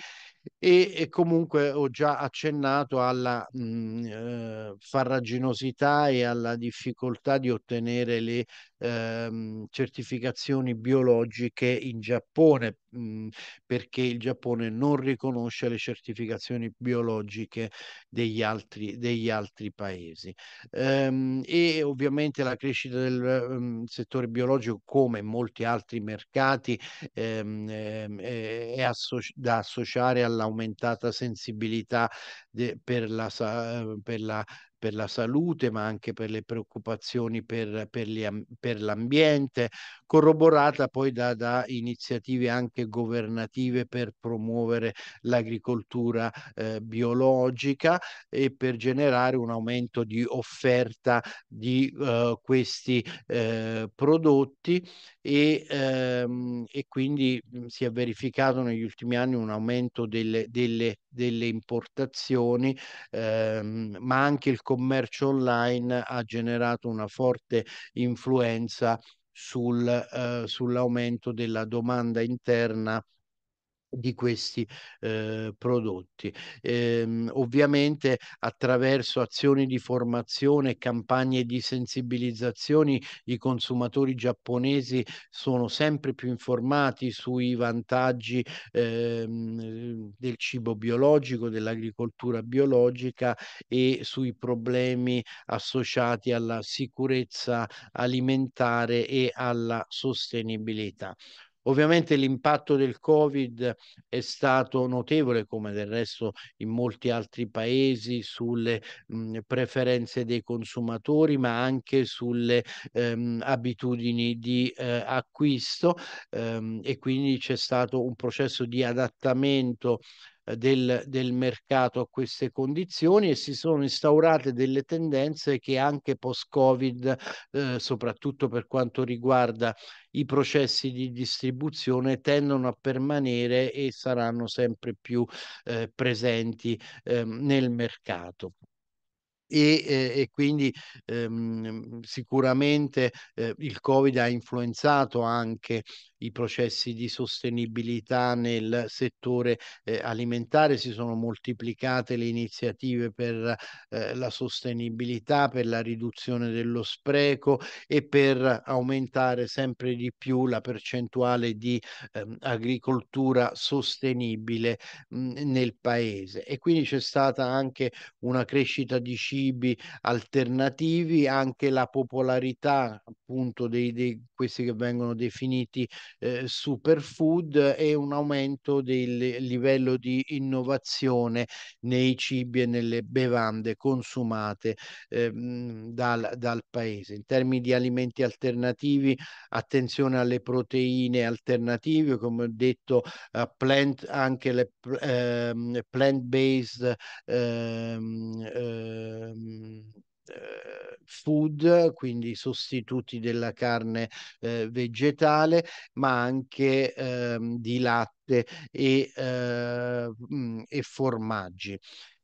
e, e comunque ho già accennato alla mh, mhmm, eh, farraginosità e alla difficoltà di ottenere le ehm, certificazioni biologiche in Giappone, mh, mhmm, perché il Giappone non riconosce le certificazioni biologiche degli altri, degli altri paesi. Ehm, e ovviamente la crescita del um, settore biologico, come in molti altri mercati, ehm, eh, è associ- da associare all'aumentata sensibilità de- per la, ehm, per la per la salute, ma anche per le preoccupazioni per, per, gli, per l'ambiente, corroborata poi da, da iniziative anche governative per promuovere l'agricoltura eh, biologica e per generare un aumento di offerta di eh, questi eh, prodotti e, ehm, e, quindi mm, si è verificato negli ultimi anni un aumento delle, delle, delle importazioni, ehm, ma anche il commercio online ha generato una forte influenza sul, eh, sull'aumento della domanda interna di questi eh, prodotti. Ehm, ovviamente attraverso azioni di formazione e campagne di sensibilizzazioni i consumatori giapponesi sono sempre più informati sui vantaggi ehm, del cibo biologico, dell'agricoltura biologica e sui problemi associati alla sicurezza alimentare e alla sostenibilità. Ovviamente l'impatto del Covid è stato notevole, come del resto in molti altri paesi, sulle mh, mm, preferenze dei consumatori, ma anche sulle ehm, abitudini di eh, acquisto ehm, e quindi c'è stato un processo di adattamento del, del mercato a queste condizioni e si sono instaurate delle tendenze che anche post-Covid, eh, soprattutto per quanto riguarda i processi di distribuzione, tendono a permanere e saranno sempre più eh, presenti eh, nel mercato. E, eh, e, quindi ehm, sicuramente eh, il Covid ha influenzato anche i processi di sostenibilità nel settore eh, alimentare, si sono moltiplicate le iniziative per eh, la sostenibilità, per la riduzione dello spreco e per aumentare sempre di più la percentuale di ehm, agricoltura sostenibile mh, mm, nel paese e quindi c'è stata anche una crescita di cibi alternativi, anche la popolarità appunto dei, dei questi che vengono definiti eh, superfood e un aumento del livello di innovazione nei cibi e nelle bevande consumate eh, dal, dal paese. In termini di alimenti alternativi, attenzione alle proteine alternative, come ho detto, eh, plant, anche le eh, plant-based. Eh, eh, food, quindi sostituti della carne eh, vegetale, ma anche eh, di latte e, eh, mm, e formaggi.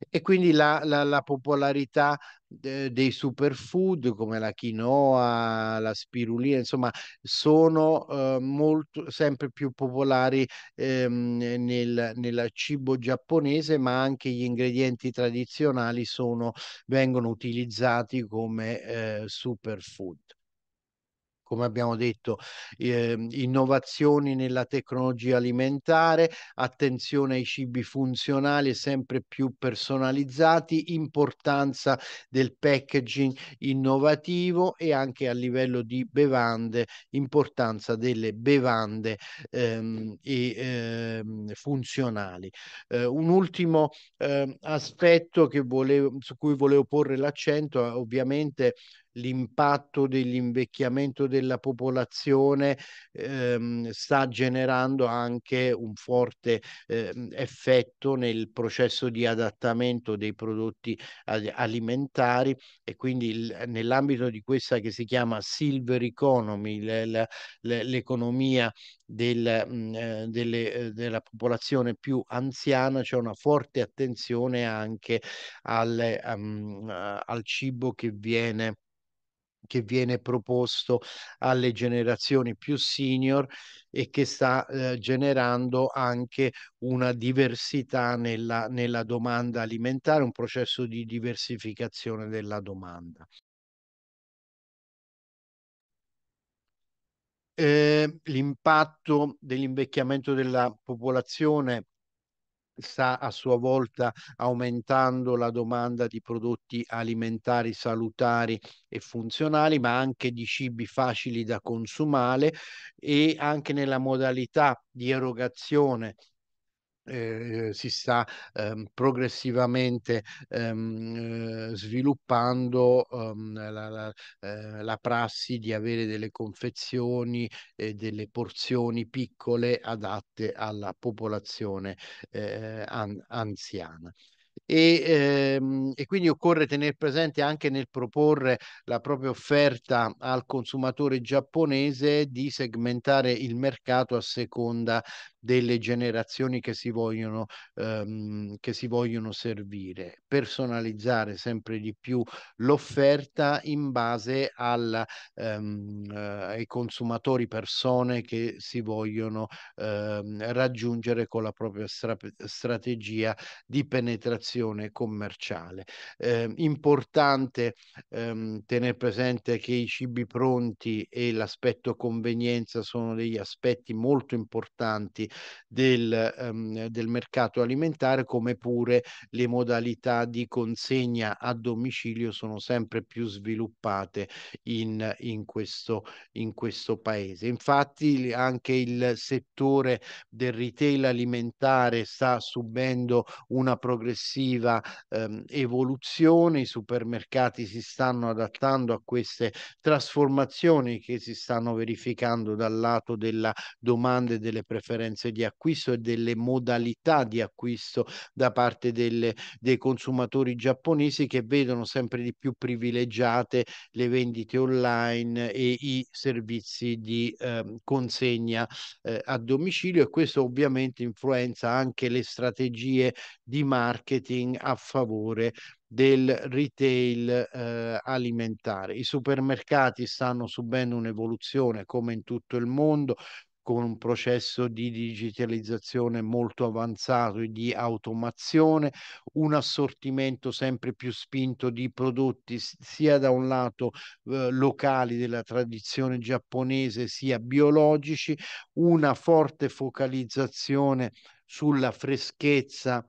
E quindi la, la, la popolarità de, dei superfood come la quinoa, la spirulina, insomma, sono eh, molto, sempre più popolari ehm, nel, nel, cibo giapponese, ma anche gli ingredienti tradizionali sono, vengono utilizzati come eh, superfood come abbiamo detto, eh, innovazioni nella tecnologia alimentare, attenzione ai cibi funzionali e sempre più personalizzati, importanza del packaging innovativo e anche a livello di bevande, importanza delle bevande ehm, e, ehm, funzionali. Eh, un ultimo eh, aspetto volevo, su cui volevo porre l'accento ovviamente l'impatto dell'invecchiamento della popolazione ehm, sta generando anche un forte ehm, effetto nel processo di adattamento dei prodotti alimentari e quindi il, nell'ambito di questa che si chiama silver economy, l'economia del, mh, mm, eh, delle, eh, della popolazione più anziana c'è una forte attenzione anche al, um, al cibo che viene che viene proposto alle generazioni più senior e che sta eh, generando anche una diversità nella, nella domanda alimentare, un processo di diversificazione della domanda. Eh, l'impatto dell'invecchiamento della popolazione sta a sua volta aumentando la domanda di prodotti alimentari salutari e funzionali, ma anche di cibi facili da consumare e anche nella modalità di erogazione eh, eh, si sta ehm, progressivamente ehm, eh, sviluppando ehm, la, la, eh, la, prassi di avere delle confezioni e delle porzioni piccole adatte alla popolazione eh, an anziana. E, ehm, e, quindi occorre tenere presente anche nel proporre la propria offerta al consumatore giapponese di segmentare il mercato a seconda delle generazioni che si vogliono, ehm, che si vogliono servire, personalizzare sempre di più l'offerta in base al, ehm, eh, ai consumatori, persone che si vogliono ehm, raggiungere con la propria stra- strategia di penetrazione commerciale. Eh, importante ehm, tenere presente che i cibi pronti e l'aspetto convenienza sono degli aspetti molto importanti del, um, del mercato alimentare, come pure le modalità di consegna a domicilio sono sempre più sviluppate in, in, questo, in questo paese. Infatti anche il settore del retail alimentare sta subendo una progressiva ehm, evoluzione, i supermercati si stanno adattando a queste trasformazioni che si stanno verificando dal lato della domanda e delle preferenze preferenze di acquisto e delle modalità di acquisto da parte delle, dei consumatori giapponesi che vedono sempre di più privilegiate le vendite online e i servizi di eh, consegna eh, a domicilio e questo ovviamente influenza anche le strategie di marketing a favore del retail eh, alimentare. I supermercati stanno subendo un'evoluzione come in tutto il mondo, con un processo di digitalizzazione molto avanzato e di automazione, un assortimento sempre più spinto di prodotti sia da un lato eh, locali della tradizione giapponese sia biologici, una forte focalizzazione sulla freschezza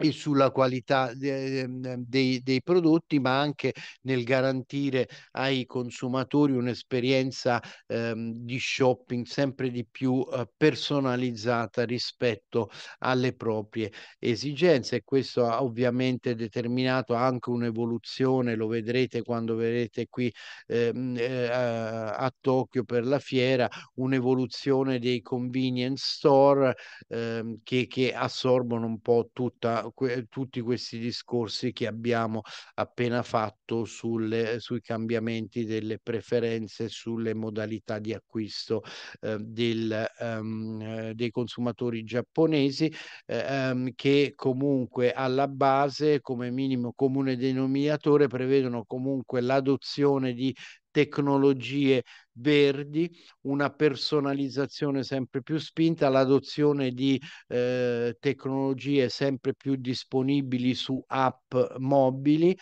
e sulla qualità ehm, dei, dei, prodotti, ma anche nel garantire ai consumatori un'esperienza eh, di shopping sempre di più eh, personalizzata rispetto alle proprie esigenze. E questo ha ovviamente determinato anche un'evoluzione, lo vedrete quando verrete qui ehm, eh, a Tokyo per la fiera, un'evoluzione dei convenience store ehm, che, che assorbono un po' tutta que- tutti questi discorsi che abbiamo appena fatto sulle, sui cambiamenti delle preferenze, sulle modalità di acquisto eh, del, um, dei consumatori giapponesi, eh, um, che comunque alla base, come minimo comune denominatore, prevedono comunque l'adozione di tecnologie verdi, una personalizzazione sempre più spinta, l'adozione di eh, tecnologie sempre più disponibili su app mobili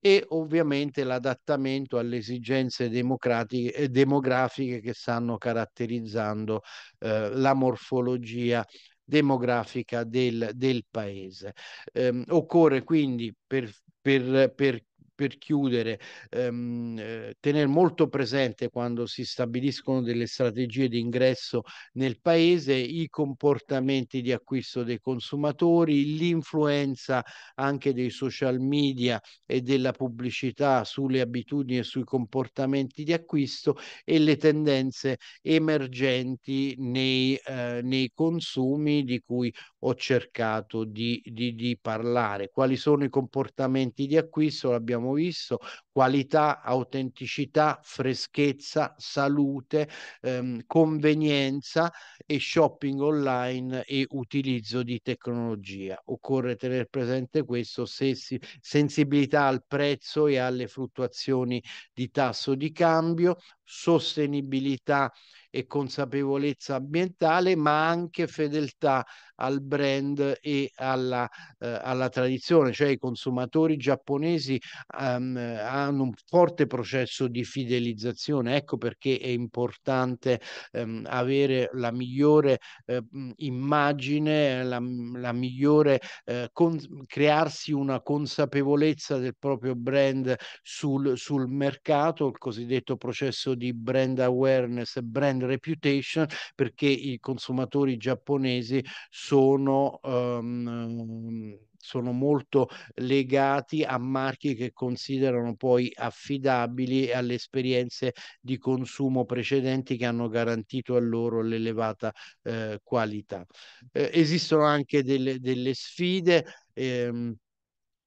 e ovviamente l'adattamento alle esigenze eh, demografiche che stanno caratterizzando eh, la morfologia demografica del, del paese. Ehm, occorre quindi per, per, per per chiudere, ehm, eh, tenere molto presente quando si stabiliscono delle strategie di ingresso nel paese i comportamenti di acquisto dei consumatori, l'influenza anche dei social media e della pubblicità sulle abitudini e sui comportamenti di acquisto e le tendenze emergenti nei, eh, nei consumi di cui ho cercato di, di, di parlare. Quali sono i comportamenti di acquisto? L'abbiamo abbiamo visto, qualità, autenticità, freschezza, salute, ehm, convenienza e shopping online e utilizzo di tecnologia. Occorre tenere presente questo, se si, sensibilità al prezzo e alle fluttuazioni di tasso di cambio, sostenibilità e consapevolezza ambientale, ma anche fedeltà al brand e alla, eh, alla tradizione, cioè i consumatori giapponesi um, hanno un forte processo di fidelizzazione, ecco perché è importante um, avere la migliore eh, immagine, la, la migliore, eh, con, crearsi una consapevolezza del proprio brand sul, sul mercato, il cosiddetto processo di di brand awareness e brand reputation perché i consumatori giapponesi sono um, sono molto legati a marchi che considerano poi affidabili alle esperienze di consumo precedenti che hanno garantito a loro l'elevata eh, qualità. Eh, esistono anche delle, delle sfide. Ehm,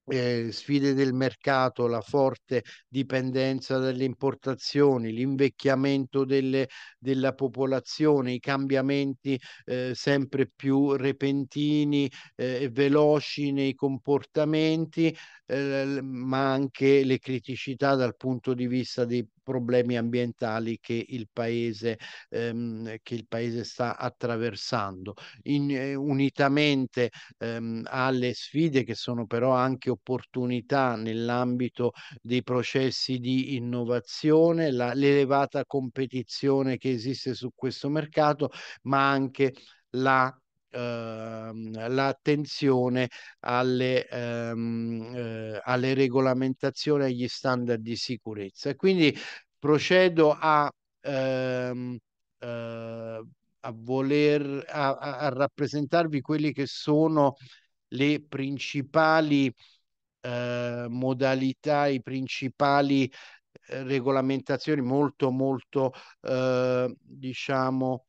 eh, sfide del mercato, la forte dipendenza dalle importazioni, l'invecchiamento delle, della popolazione, i cambiamenti eh, sempre più repentini eh, e veloci nei comportamenti, eh, ma anche le criticità dal punto di vista dei problemi ambientali che il paese, ehm, che il paese sta attraversando. In, eh, unitamente ehm, alle sfide che sono però anche opportunità nell'ambito dei processi di innovazione, la, l'elevata competizione che esiste su questo mercato, ma anche la Ehm, l'attenzione alle, ehm, eh, alle regolamentazioni, agli standard di sicurezza. E quindi procedo a, ehm, eh, a voler a, a, rappresentarvi quelle che sono le principali eh, modalità, i principali eh, regolamentazioni molto molto eh, diciamo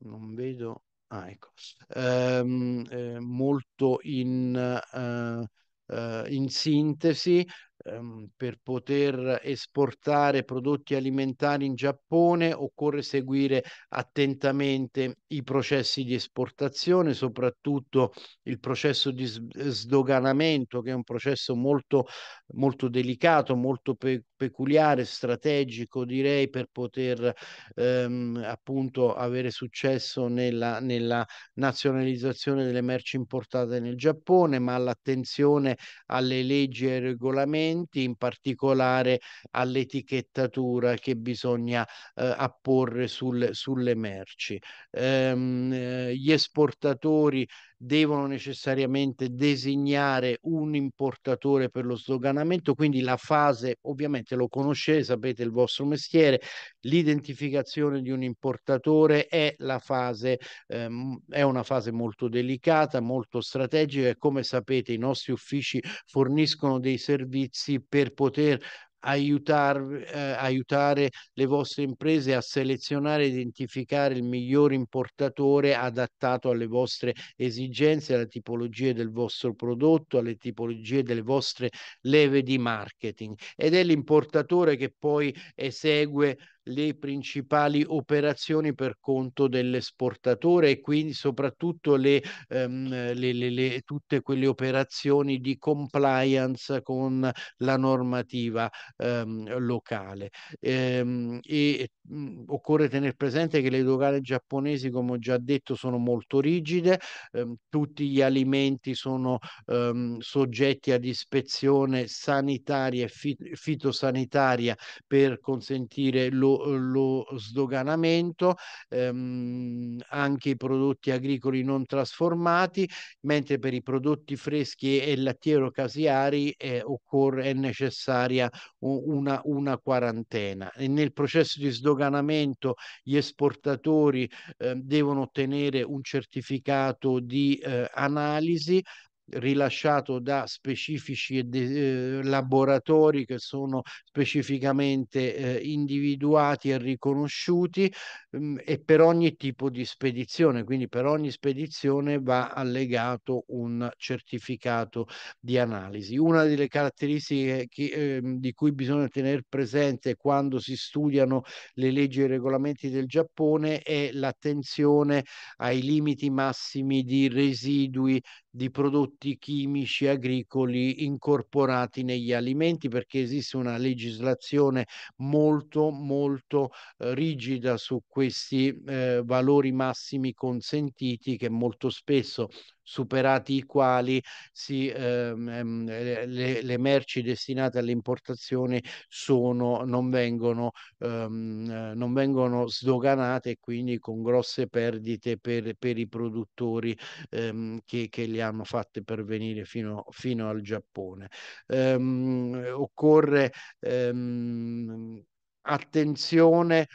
non vedo ah, ecco, ehm, eh, molto in, eh, eh in sintesi, ehm, per poter esportare prodotti alimentari in Giappone occorre seguire attentamente i processi di esportazione, soprattutto il processo di sdoganamento, che è un processo molto, molto delicato, molto pe- peculiare, strategico direi, per poter ehm, appunto avere successo nella, nella nazionalizzazione delle merci importate nel Giappone, ma l'attenzione alle leggi e ai regolamenti alimenti, in particolare all'etichettatura che bisogna eh, apporre sul, sulle merci. Ehm, eh, gli esportatori devono necessariamente designare un importatore per lo sdoganamento, quindi la fase, ovviamente lo conoscete, sapete il vostro mestiere, l'identificazione di un importatore è la fase, ehm, è una fase molto delicata, molto strategica e come sapete i nostri uffici forniscono dei servizi per poter aiutar, eh, aiutare le vostre imprese a selezionare e identificare il miglior importatore adattato alle vostre esigenze, alle tipologie del vostro prodotto, alle tipologie delle vostre leve di marketing. Ed è l'importatore che poi esegue le principali operazioni per conto dell'esportatore e quindi soprattutto le, ehm, le, le, tutte quelle operazioni di compliance con la normativa ehm, locale. Ehm, e, mh, occorre tenere presente che le dogane giapponesi, come ho già detto, sono molto rigide, ehm, tutti gli alimenti sono ehm, soggetti ad ispezione sanitaria e fit- fitosanitaria per consentire lo o lo sdoganamento, ehm, anche i prodotti agricoli non trasformati, mentre per i prodotti freschi e lattiero-caseari eh, occorre, è necessaria una, una quarantena. E nel processo di sdoganamento gli esportatori eh, devono ottenere un certificato di eh, analisi rilasciato da specifici eh, laboratori che sono specificamente eh, individuati e riconosciuti mh, mm, e per ogni tipo di spedizione, quindi per ogni spedizione va allegato un certificato di analisi. Una delle caratteristiche che, eh, di cui bisogna tenere presente quando si studiano le leggi e i regolamenti del Giappone è l'attenzione ai limiti massimi di residui di prodotti chimici agricoli incorporati negli alimenti perché esiste una legislazione molto molto eh, rigida su questi eh, valori massimi consentiti che molto spesso superati i quali si, ehm, ehm le, le, merci destinate all'importazione sono, non, vengono, ehm, eh, non vengono sdoganate e quindi con grosse perdite per, per i produttori ehm, che, che le hanno fatte pervenire fino, fino al Giappone. Ehm, occorre ehm, attenzione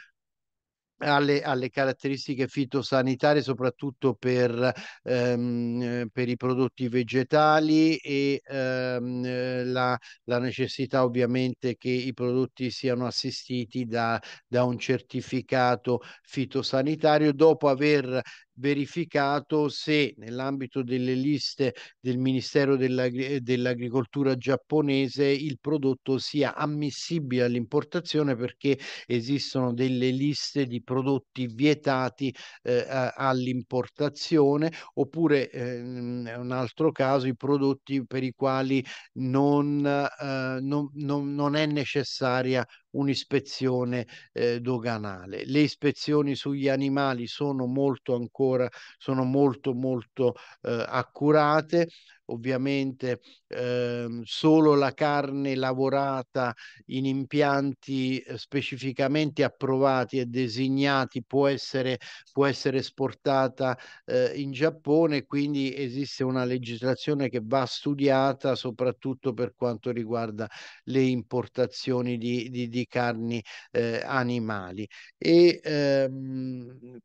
alle, alle, caratteristiche fitosanitarie, soprattutto per, ehm, eh, per i prodotti vegetali e ehm, eh, la, la, necessità ovviamente che i prodotti siano assistiti da, da un certificato fitosanitario dopo aver verificato se nell'ambito delle liste del Ministero dell'Agri- dell'Agricoltura giapponese il prodotto sia ammissibile all'importazione perché esistono delle liste di prodotti vietati eh, all'importazione oppure eh, un altro caso i prodotti per i quali non, eh, non, non, non è necessaria un'ispezione eh, doganale. Le ispezioni sugli animali sono molto ancora sono molto molto eh, accurate, ovviamente eh, solo la carne lavorata in impianti eh, specificamente approvati e designati può essere, può essere esportata eh, in Giappone, quindi esiste una legislazione che va studiata soprattutto per quanto riguarda le importazioni di, di, di carni eh, animali. E, ehm,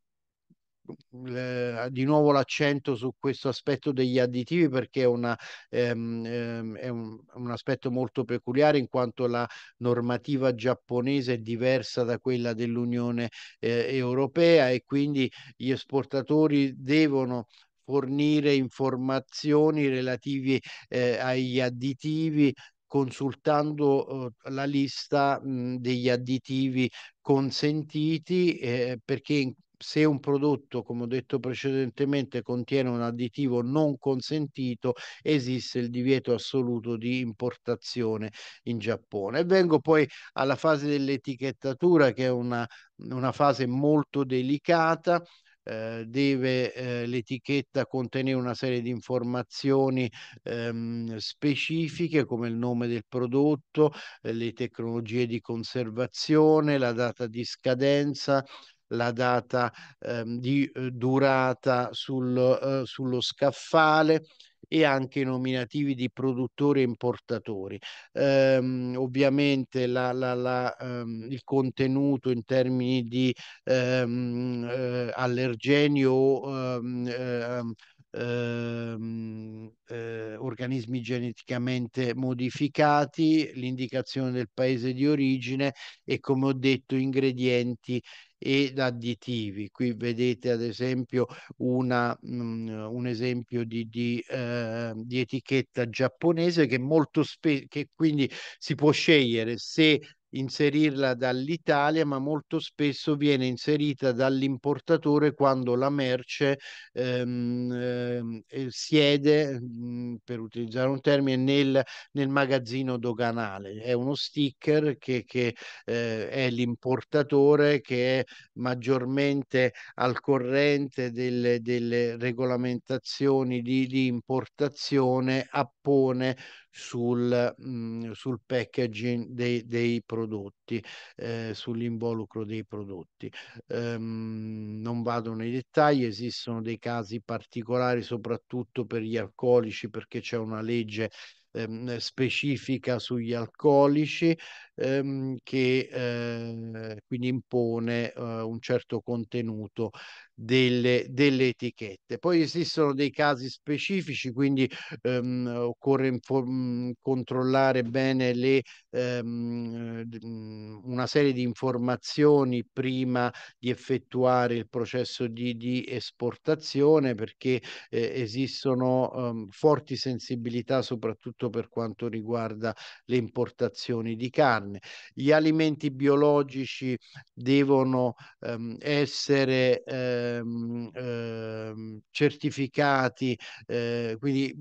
eh, di nuovo l'accento su questo aspetto degli additivi perché è, una, ehm, ehm, è un, un, aspetto molto peculiare in quanto la normativa giapponese è diversa da quella dell'Unione eh, Europea e quindi gli esportatori devono fornire informazioni relative eh, agli additivi consultando eh, la lista mh, degli additivi consentiti eh, perché in se un prodotto, come ho detto precedentemente, contiene un additivo non consentito, esiste il divieto assoluto di importazione in Giappone. E vengo poi alla fase dell'etichettatura, che è una, una fase molto delicata. Eh, deve eh, l'etichetta contenere una serie di informazioni ehm, specifiche come il nome del prodotto, eh, le tecnologie di conservazione, la data di scadenza, la data ehm, di eh, durata sul, eh, sullo scaffale e anche i nominativi di produttori e importatori. Ehm, ovviamente la, la, la, ehm, il contenuto in termini di ehm, eh, allergeni o ehm, ehm, ehm, eh, organismi geneticamente modificati, l'indicazione del paese di origine e come ho detto ingredienti ed additivi. Qui vedete ad esempio una, mh, mm, un esempio di, di, eh, di, etichetta giapponese che molto spesso, che quindi si può scegliere se inserirla dall'Italia, ma molto spesso viene inserita dall'importatore quando la merce ehm, eh, siede, mm, per utilizzare un termine, nel, nel, magazzino doganale. È uno sticker che, che eh, è l'importatore che è maggiormente al corrente delle, delle regolamentazioni di, di importazione, appone sul, mh, mhmm, sul packaging dei, dei prodotti, eh, sull'involucro dei prodotti. Ehm, non vado nei dettagli, esistono dei casi particolari soprattutto per gli alcolici perché c'è una legge ehm, specifica sugli alcolici ehm, che eh, quindi impone eh, un certo contenuto delle, delle, etichette. Poi esistono dei casi specifici, quindi ehm, occorre inform- controllare bene le, ehm, una serie di informazioni prima di effettuare il processo di, di esportazione perché eh, esistono ehm, forti sensibilità soprattutto per quanto riguarda le importazioni di carne carne. Gli alimenti biologici devono ehm, essere ehm, ehm, certificati, eh, quindi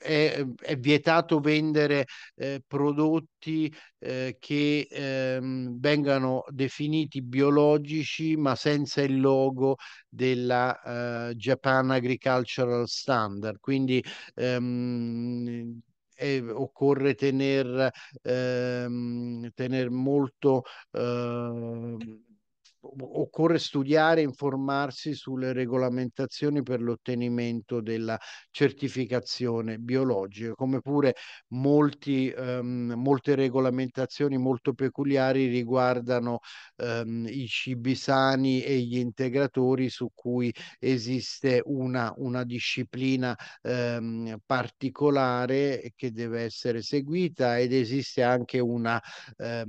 è, è, vietato vendere eh, prodotti eh, che ehm, vengano definiti biologici ma senza il logo della eh, Japan Agricultural Standard. Quindi ehm, eh, occorre tener, ehm, tener molto... Ehm, occorre studiare e informarsi sulle regolamentazioni per l'ottenimento della certificazione biologica, come pure molti, um, molte regolamentazioni molto peculiari riguardano um, i cibi sani e gli integratori su cui esiste una, una disciplina um, particolare che deve essere seguita ed esiste anche una, un,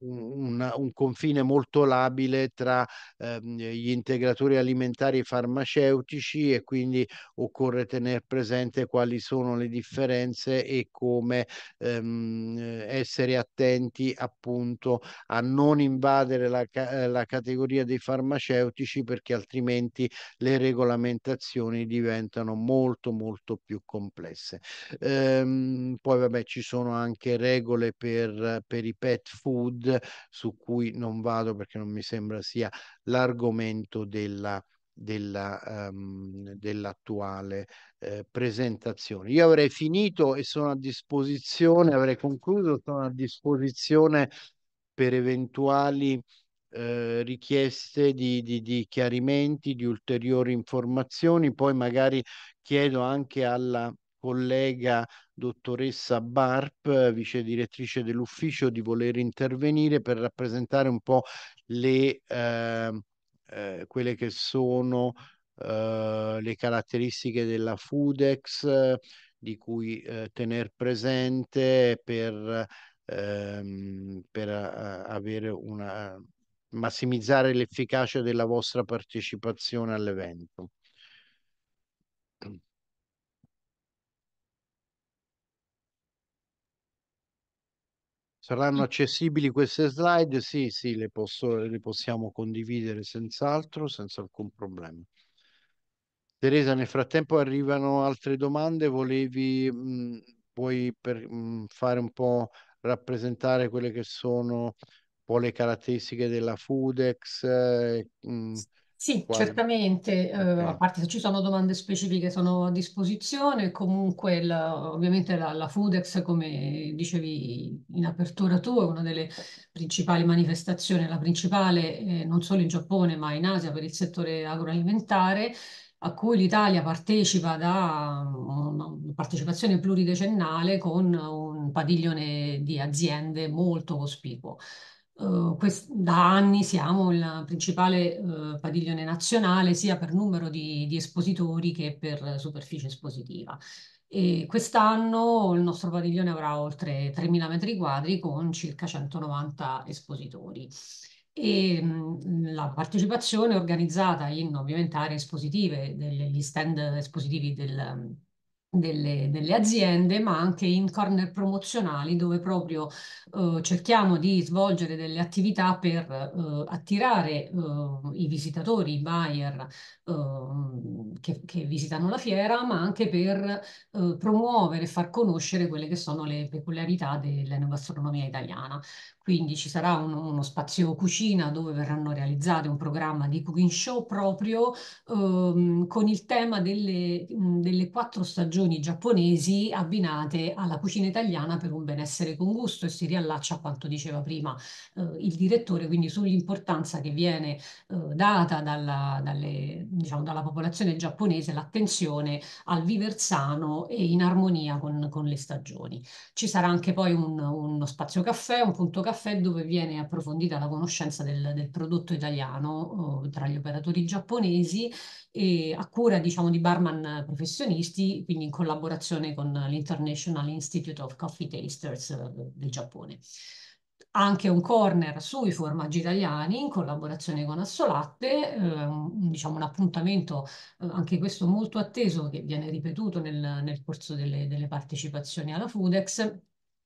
un confine molto regolabile tra ehm, gli integratori alimentari e farmaceutici e quindi occorre tenere presente quali sono le differenze e come ehm, essere attenti appunto a non invadere la, eh, la categoria dei farmaceutici perché altrimenti le regolamentazioni diventano molto molto più complesse. Ehm, poi vabbè ci sono anche regole per, per i pet food su cui non vado perché perché non mi sembra sia l'argomento della, della, um, dell'attuale eh, presentazione. Io avrei finito e sono a disposizione, avrei concluso, sono a disposizione per eventuali eh, richieste di, di, di, chiarimenti, di ulteriori informazioni, poi magari chiedo anche alla collega dottoressa Barp, vice direttrice dell'ufficio, di voler intervenire per rappresentare un po' le, eh, eh, quelle che sono eh, le caratteristiche della Fudex di cui eh, tener presente per, ehm, per eh, avere una massimizzare l'efficacia della vostra partecipazione all'evento. Saranno accessibili queste slide? Sì, sì, le, posso, le possiamo condividere senz'altro, senza alcun problema. Teresa, nel frattempo arrivano altre domande, volevi mh, mhmm, puoi per, mh, mhmm, fare un po' rappresentare quelle che sono un po' le caratteristiche della Fudex? Eh, mh, mhmm, sì, Quale? certamente, eh, okay. a parte se ci sono domande specifiche sono a disposizione, comunque la, ovviamente la, la Foodex, come dicevi in apertura tu, è una delle principali manifestazioni, la principale eh, non solo in Giappone ma in Asia per il settore agroalimentare, a cui l'Italia partecipa da una partecipazione pluridecennale con un padiglione di aziende molto cospicuo. Uh, da anni siamo il principale uh, padiglione nazionale sia per numero di, di espositori che per superficie espositiva. Quest'anno il nostro padiglione avrà oltre 3.000 metri quadri con circa 190 espositori. E, mh, mhmm, la partecipazione è organizzata in ovviamente aree espositive, degli stand espositivi del, delle, delle, aziende, ma anche in corner promozionali dove proprio eh, cerchiamo di svolgere delle attività per eh, attirare eh, i visitatori, i buyer eh, che, che, visitano la fiera, ma anche per eh, promuovere e far conoscere quelle che sono le peculiarità dell'enogastronomia italiana quindi ci sarà uno, uno, spazio cucina dove verranno realizzate un programma di cooking show proprio ehm, con il tema delle, delle, quattro stagioni giapponesi abbinate alla cucina italiana per un benessere con gusto e si riallaccia a quanto diceva prima eh, il direttore, quindi sull'importanza che viene eh, data dalla, dalle, diciamo, dalla, popolazione giapponese, l'attenzione al viver sano e in armonia con, con, le stagioni. Ci sarà anche poi un, uno spazio caffè, un punto caffè, caffè dove viene approfondita la conoscenza del, del prodotto italiano oh, tra gli operatori giapponesi e a cura diciamo, di barman professionisti, quindi in collaborazione con l'International Institute of Coffee Tasters eh, del Giappone anche un corner sui formaggi italiani in collaborazione con Assolatte, eh, diciamo un appuntamento eh, anche questo molto atteso che viene ripetuto nel, nel corso delle, delle partecipazioni alla Fudex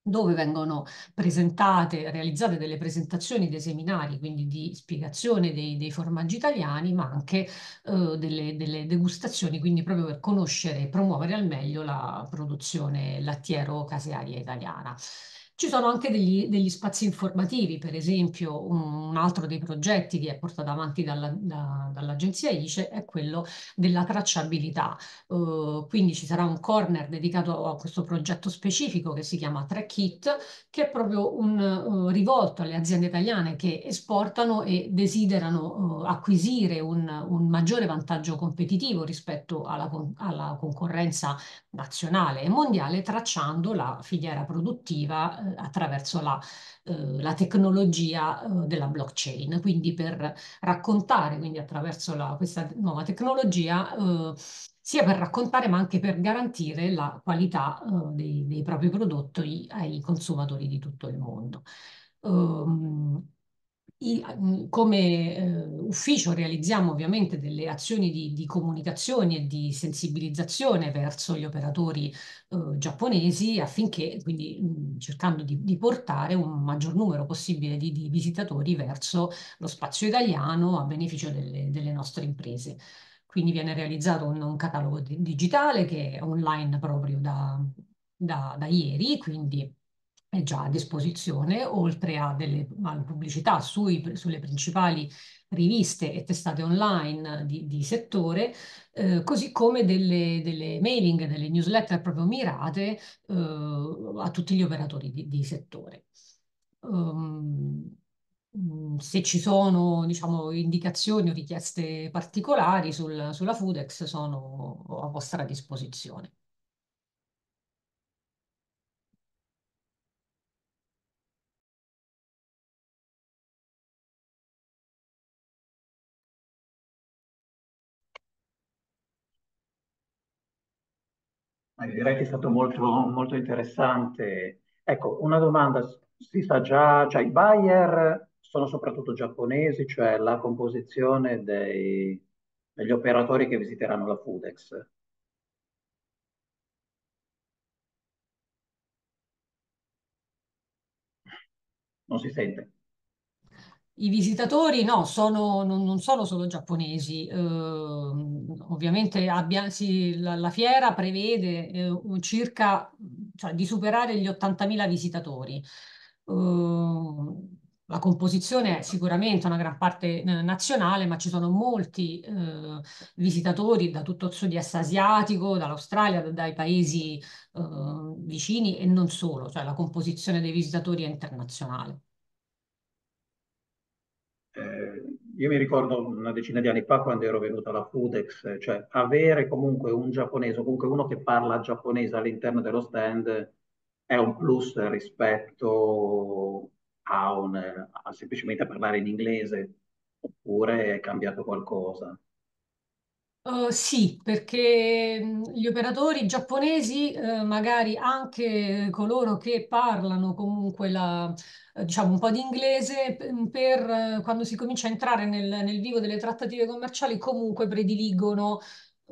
dove vengono presentate, realizzate delle presentazioni dei seminari, quindi di spiegazione dei, dei formaggi italiani, ma anche eh, delle, delle, degustazioni, quindi proprio per conoscere e promuovere al meglio la produzione lattiero-casearia italiana. Ci sono anche degli, degli spazi informativi, per esempio un, un, altro dei progetti che è portato avanti dall'agenzia da, dall ICE è quello della tracciabilità, uh, quindi ci sarà un corner dedicato a questo progetto specifico che si chiama Trackit, che è proprio un, uh, rivolto alle aziende italiane che esportano e desiderano uh, acquisire un, un, maggiore vantaggio competitivo rispetto alla, con alla concorrenza nazionale e mondiale tracciando la filiera produttiva attraverso la, eh, la tecnologia eh, della blockchain, quindi per raccontare, quindi attraverso la, questa nuova tecnologia, eh, sia per raccontare ma anche per garantire la qualità uh, dei, dei, propri prodotti ai consumatori di tutto il mondo. Um, i, mm, come eh, ufficio realizziamo ovviamente delle azioni di, di, comunicazione e di sensibilizzazione verso gli operatori eh, giapponesi affinché, quindi mh, mm, cercando di, di, portare un maggior numero possibile di, di, visitatori verso lo spazio italiano a beneficio delle, delle nostre imprese. Quindi viene realizzato un, un catalogo digitale che è online proprio da, da, da ieri, quindi è già a disposizione, oltre a delle a pubblicità sui, sulle principali riviste e testate online di, di settore, eh, così come delle, delle, mailing, delle newsletter proprio mirate eh, a tutti gli operatori di, di settore. Um, se ci sono diciamo, indicazioni o richieste particolari sul, sulla FUDEX sono a vostra disposizione. Eh, direi che è stato molto, molto interessante. Ecco, una domanda, si sa già, cioè i buyer sono soprattutto giapponesi, cioè la composizione dei, degli operatori che visiteranno la Fudex. Non si sente. I visitatori no, sono, non, non, sono solo giapponesi, eh, ovviamente abbia, sì, la, la, fiera prevede eh, circa cioè, di superare gli 80.000 visitatori. Eh, la composizione è sicuramente una gran parte eh, nazionale, ma ci sono molti eh, visitatori da tutto il sud-est asiatico, dall'Australia, dai paesi eh, vicini e non solo, cioè la composizione dei visitatori è internazionale. io mi ricordo una decina di anni fa quando ero venuto alla Fudex, cioè avere comunque un giapponese o comunque uno che parla giapponese all'interno dello stand è un plus rispetto a, un, a semplicemente parlare in inglese oppure è cambiato qualcosa. Uh, sì, perché mhmm, gli operatori giapponesi, eh, magari anche coloro che parlano comunque la, diciamo un po' di inglese, mhmm, per, eh, quando si comincia a entrare nel, nel vivo delle trattative commerciali, comunque prediligono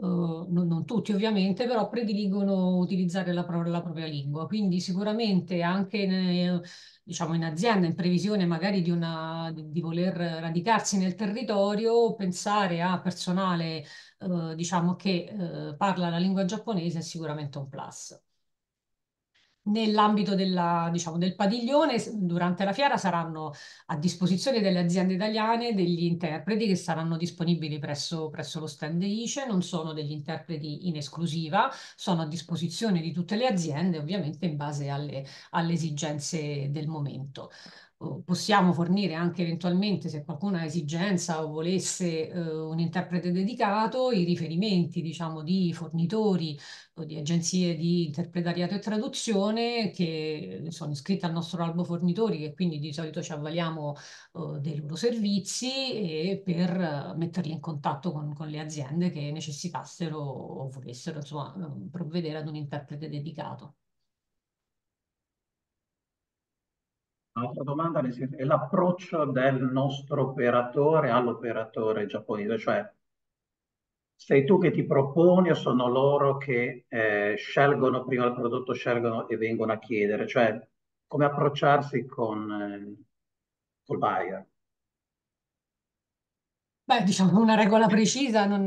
Uh, non, non, tutti ovviamente, però prediligono utilizzare la, pro la propria lingua. Quindi sicuramente anche in, diciamo in azienda, in previsione magari di, una, di, di voler radicarsi nel territorio, pensare a personale uh, diciamo che uh, parla la lingua giapponese è sicuramente un plus. Nell'ambito diciamo, del padiglione, durante la fiera saranno a disposizione delle aziende italiane degli interpreti che saranno disponibili presso, presso lo stand ICE, non sono degli interpreti in esclusiva, sono a disposizione di tutte le aziende, ovviamente in base alle, alle esigenze del momento possiamo fornire anche eventualmente, se qualcuno ha esigenza o volesse eh, un interprete dedicato, i riferimenti diciamo, di fornitori o di agenzie di interpretariato e traduzione che sono iscritte al nostro albo fornitori e quindi di solito ci avvaliamo eh, dei loro servizi e per eh, metterli in contatto con, con le aziende che necessitassero o volessero insomma, eh, provvedere ad un interprete dedicato. Un'altra domanda è l'approccio del nostro operatore all'operatore giapponese, cioè sei tu che ti proponi o sono loro che eh, scelgono prima il prodotto, scelgono e vengono a chiedere, cioè come approcciarsi con eh, col buyer? Beh, diciamo una regola precisa non,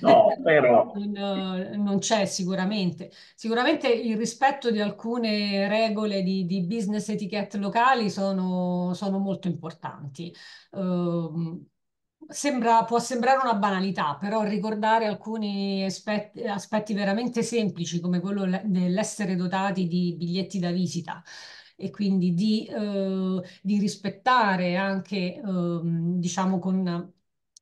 No, però *laughs* non- non c'è sicuramente. Sicuramente il rispetto di alcune regole di, di business etiquette locali sono, sono molto importanti. Ehm, sembra- può sembrare una banalità, però ricordare alcuni aspetti, aspetti veramente semplici come quello dell'essere dotati di biglietti da visita e quindi di, eh, di rispettare anche, ehm, diciamo, con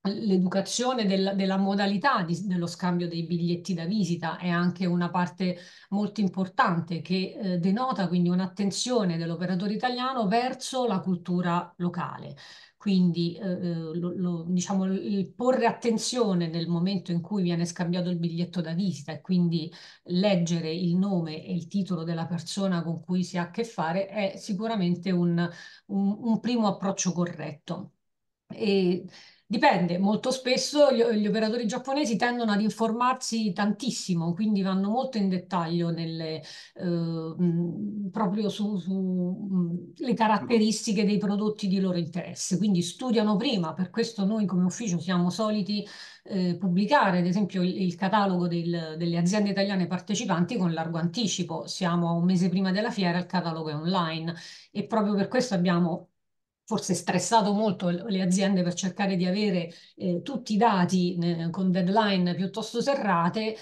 L'educazione del, della modalità di, dello scambio dei biglietti da visita è anche una parte molto importante che eh, denota quindi un'attenzione dell'operatore italiano verso la cultura locale. Quindi eh, eh lo, lo, diciamo, il porre attenzione nel momento in cui viene scambiato il biglietto da visita e quindi leggere il nome e il titolo della persona con cui si ha a che fare è sicuramente un, un, un primo approccio corretto. E Dipende, molto spesso gli, gli, operatori giapponesi tendono ad informarsi tantissimo, quindi vanno molto in dettaglio nelle, eh, proprio sulle su, caratteristiche dei prodotti di loro interesse, quindi studiano prima, per questo noi come ufficio siamo soliti eh, pubblicare ad esempio il, il catalogo del, delle aziende italiane partecipanti con largo anticipo, siamo un mese prima della fiera, il catalogo è online e proprio per questo abbiamo forse stressato molto le aziende per cercare di avere eh, tutti i dati eh, con deadline piuttosto serrate,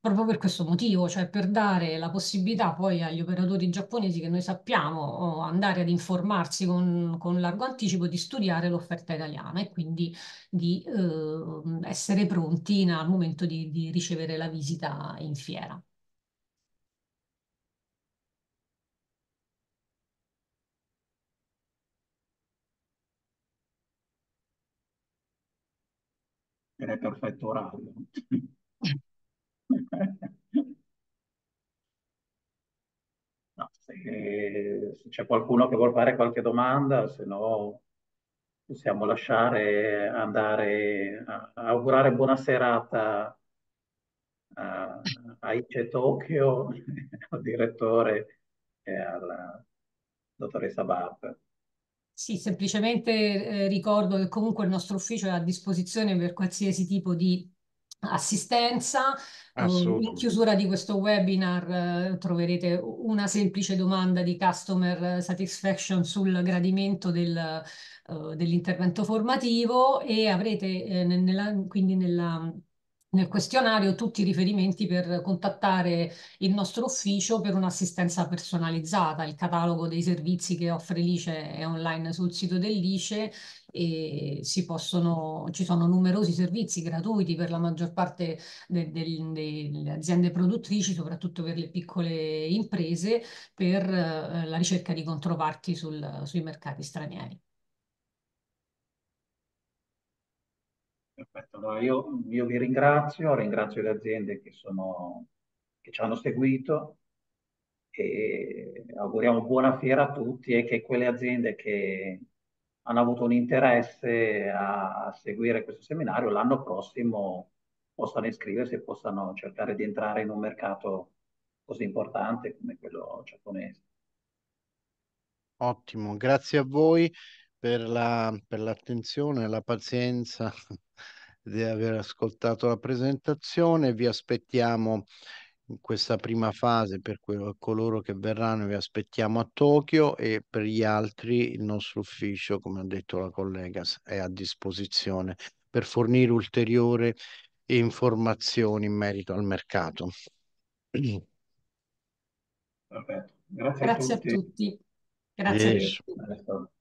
proprio per questo motivo, cioè per dare la possibilità poi agli operatori giapponesi che noi sappiamo oh, andare ad informarsi con, con largo anticipo di studiare l'offerta italiana e quindi di eh, essere pronti al momento di, di ricevere la visita in fiera. che è perfetto orario. *laughs* no, se, se c'è qualcuno che vuole fare qualche domanda, se no possiamo lasciare andare a, a augurare buona serata a, a Ice Tokyo, *laughs* al direttore e alla dottoressa Barb. Sì, semplicemente eh, ricordo che comunque il nostro ufficio è a disposizione per qualsiasi tipo di assistenza. Mm, in chiusura di questo webinar eh, troverete una semplice domanda di customer satisfaction sul gradimento del, eh, dell'intervento formativo e avrete eh, nella, quindi nella nel questionario tutti i riferimenti per contattare il nostro ufficio per un'assistenza personalizzata. Il catalogo dei servizi che offre l'ICE è online sul sito dell'ICE e possono, ci sono numerosi servizi gratuiti per la maggior parte de, de, delle aziende produttrici, soprattutto per le piccole imprese, per eh, la ricerca di controparti sul, sui mercati stranieri. Perfetto, allora io, io, vi ringrazio, ringrazio le aziende che, sono, che ci hanno seguito e auguriamo buona fiera a tutti e che quelle aziende che hanno avuto un interesse a seguire questo seminario l'anno prossimo possano iscriversi e possano cercare di entrare in un mercato così importante come quello giapponese. Ottimo, grazie a voi per l'attenzione e la pazienza di aver ascoltato la presentazione. Vi aspettiamo in questa prima fase per quello, coloro che verranno, vi aspettiamo a Tokyo e per gli altri il nostro ufficio, come ha detto la collega, è a disposizione per fornire ulteriori informazioni in merito al mercato. Perfetto. Grazie, Grazie a tutti. A tutti. Grazie. Yes.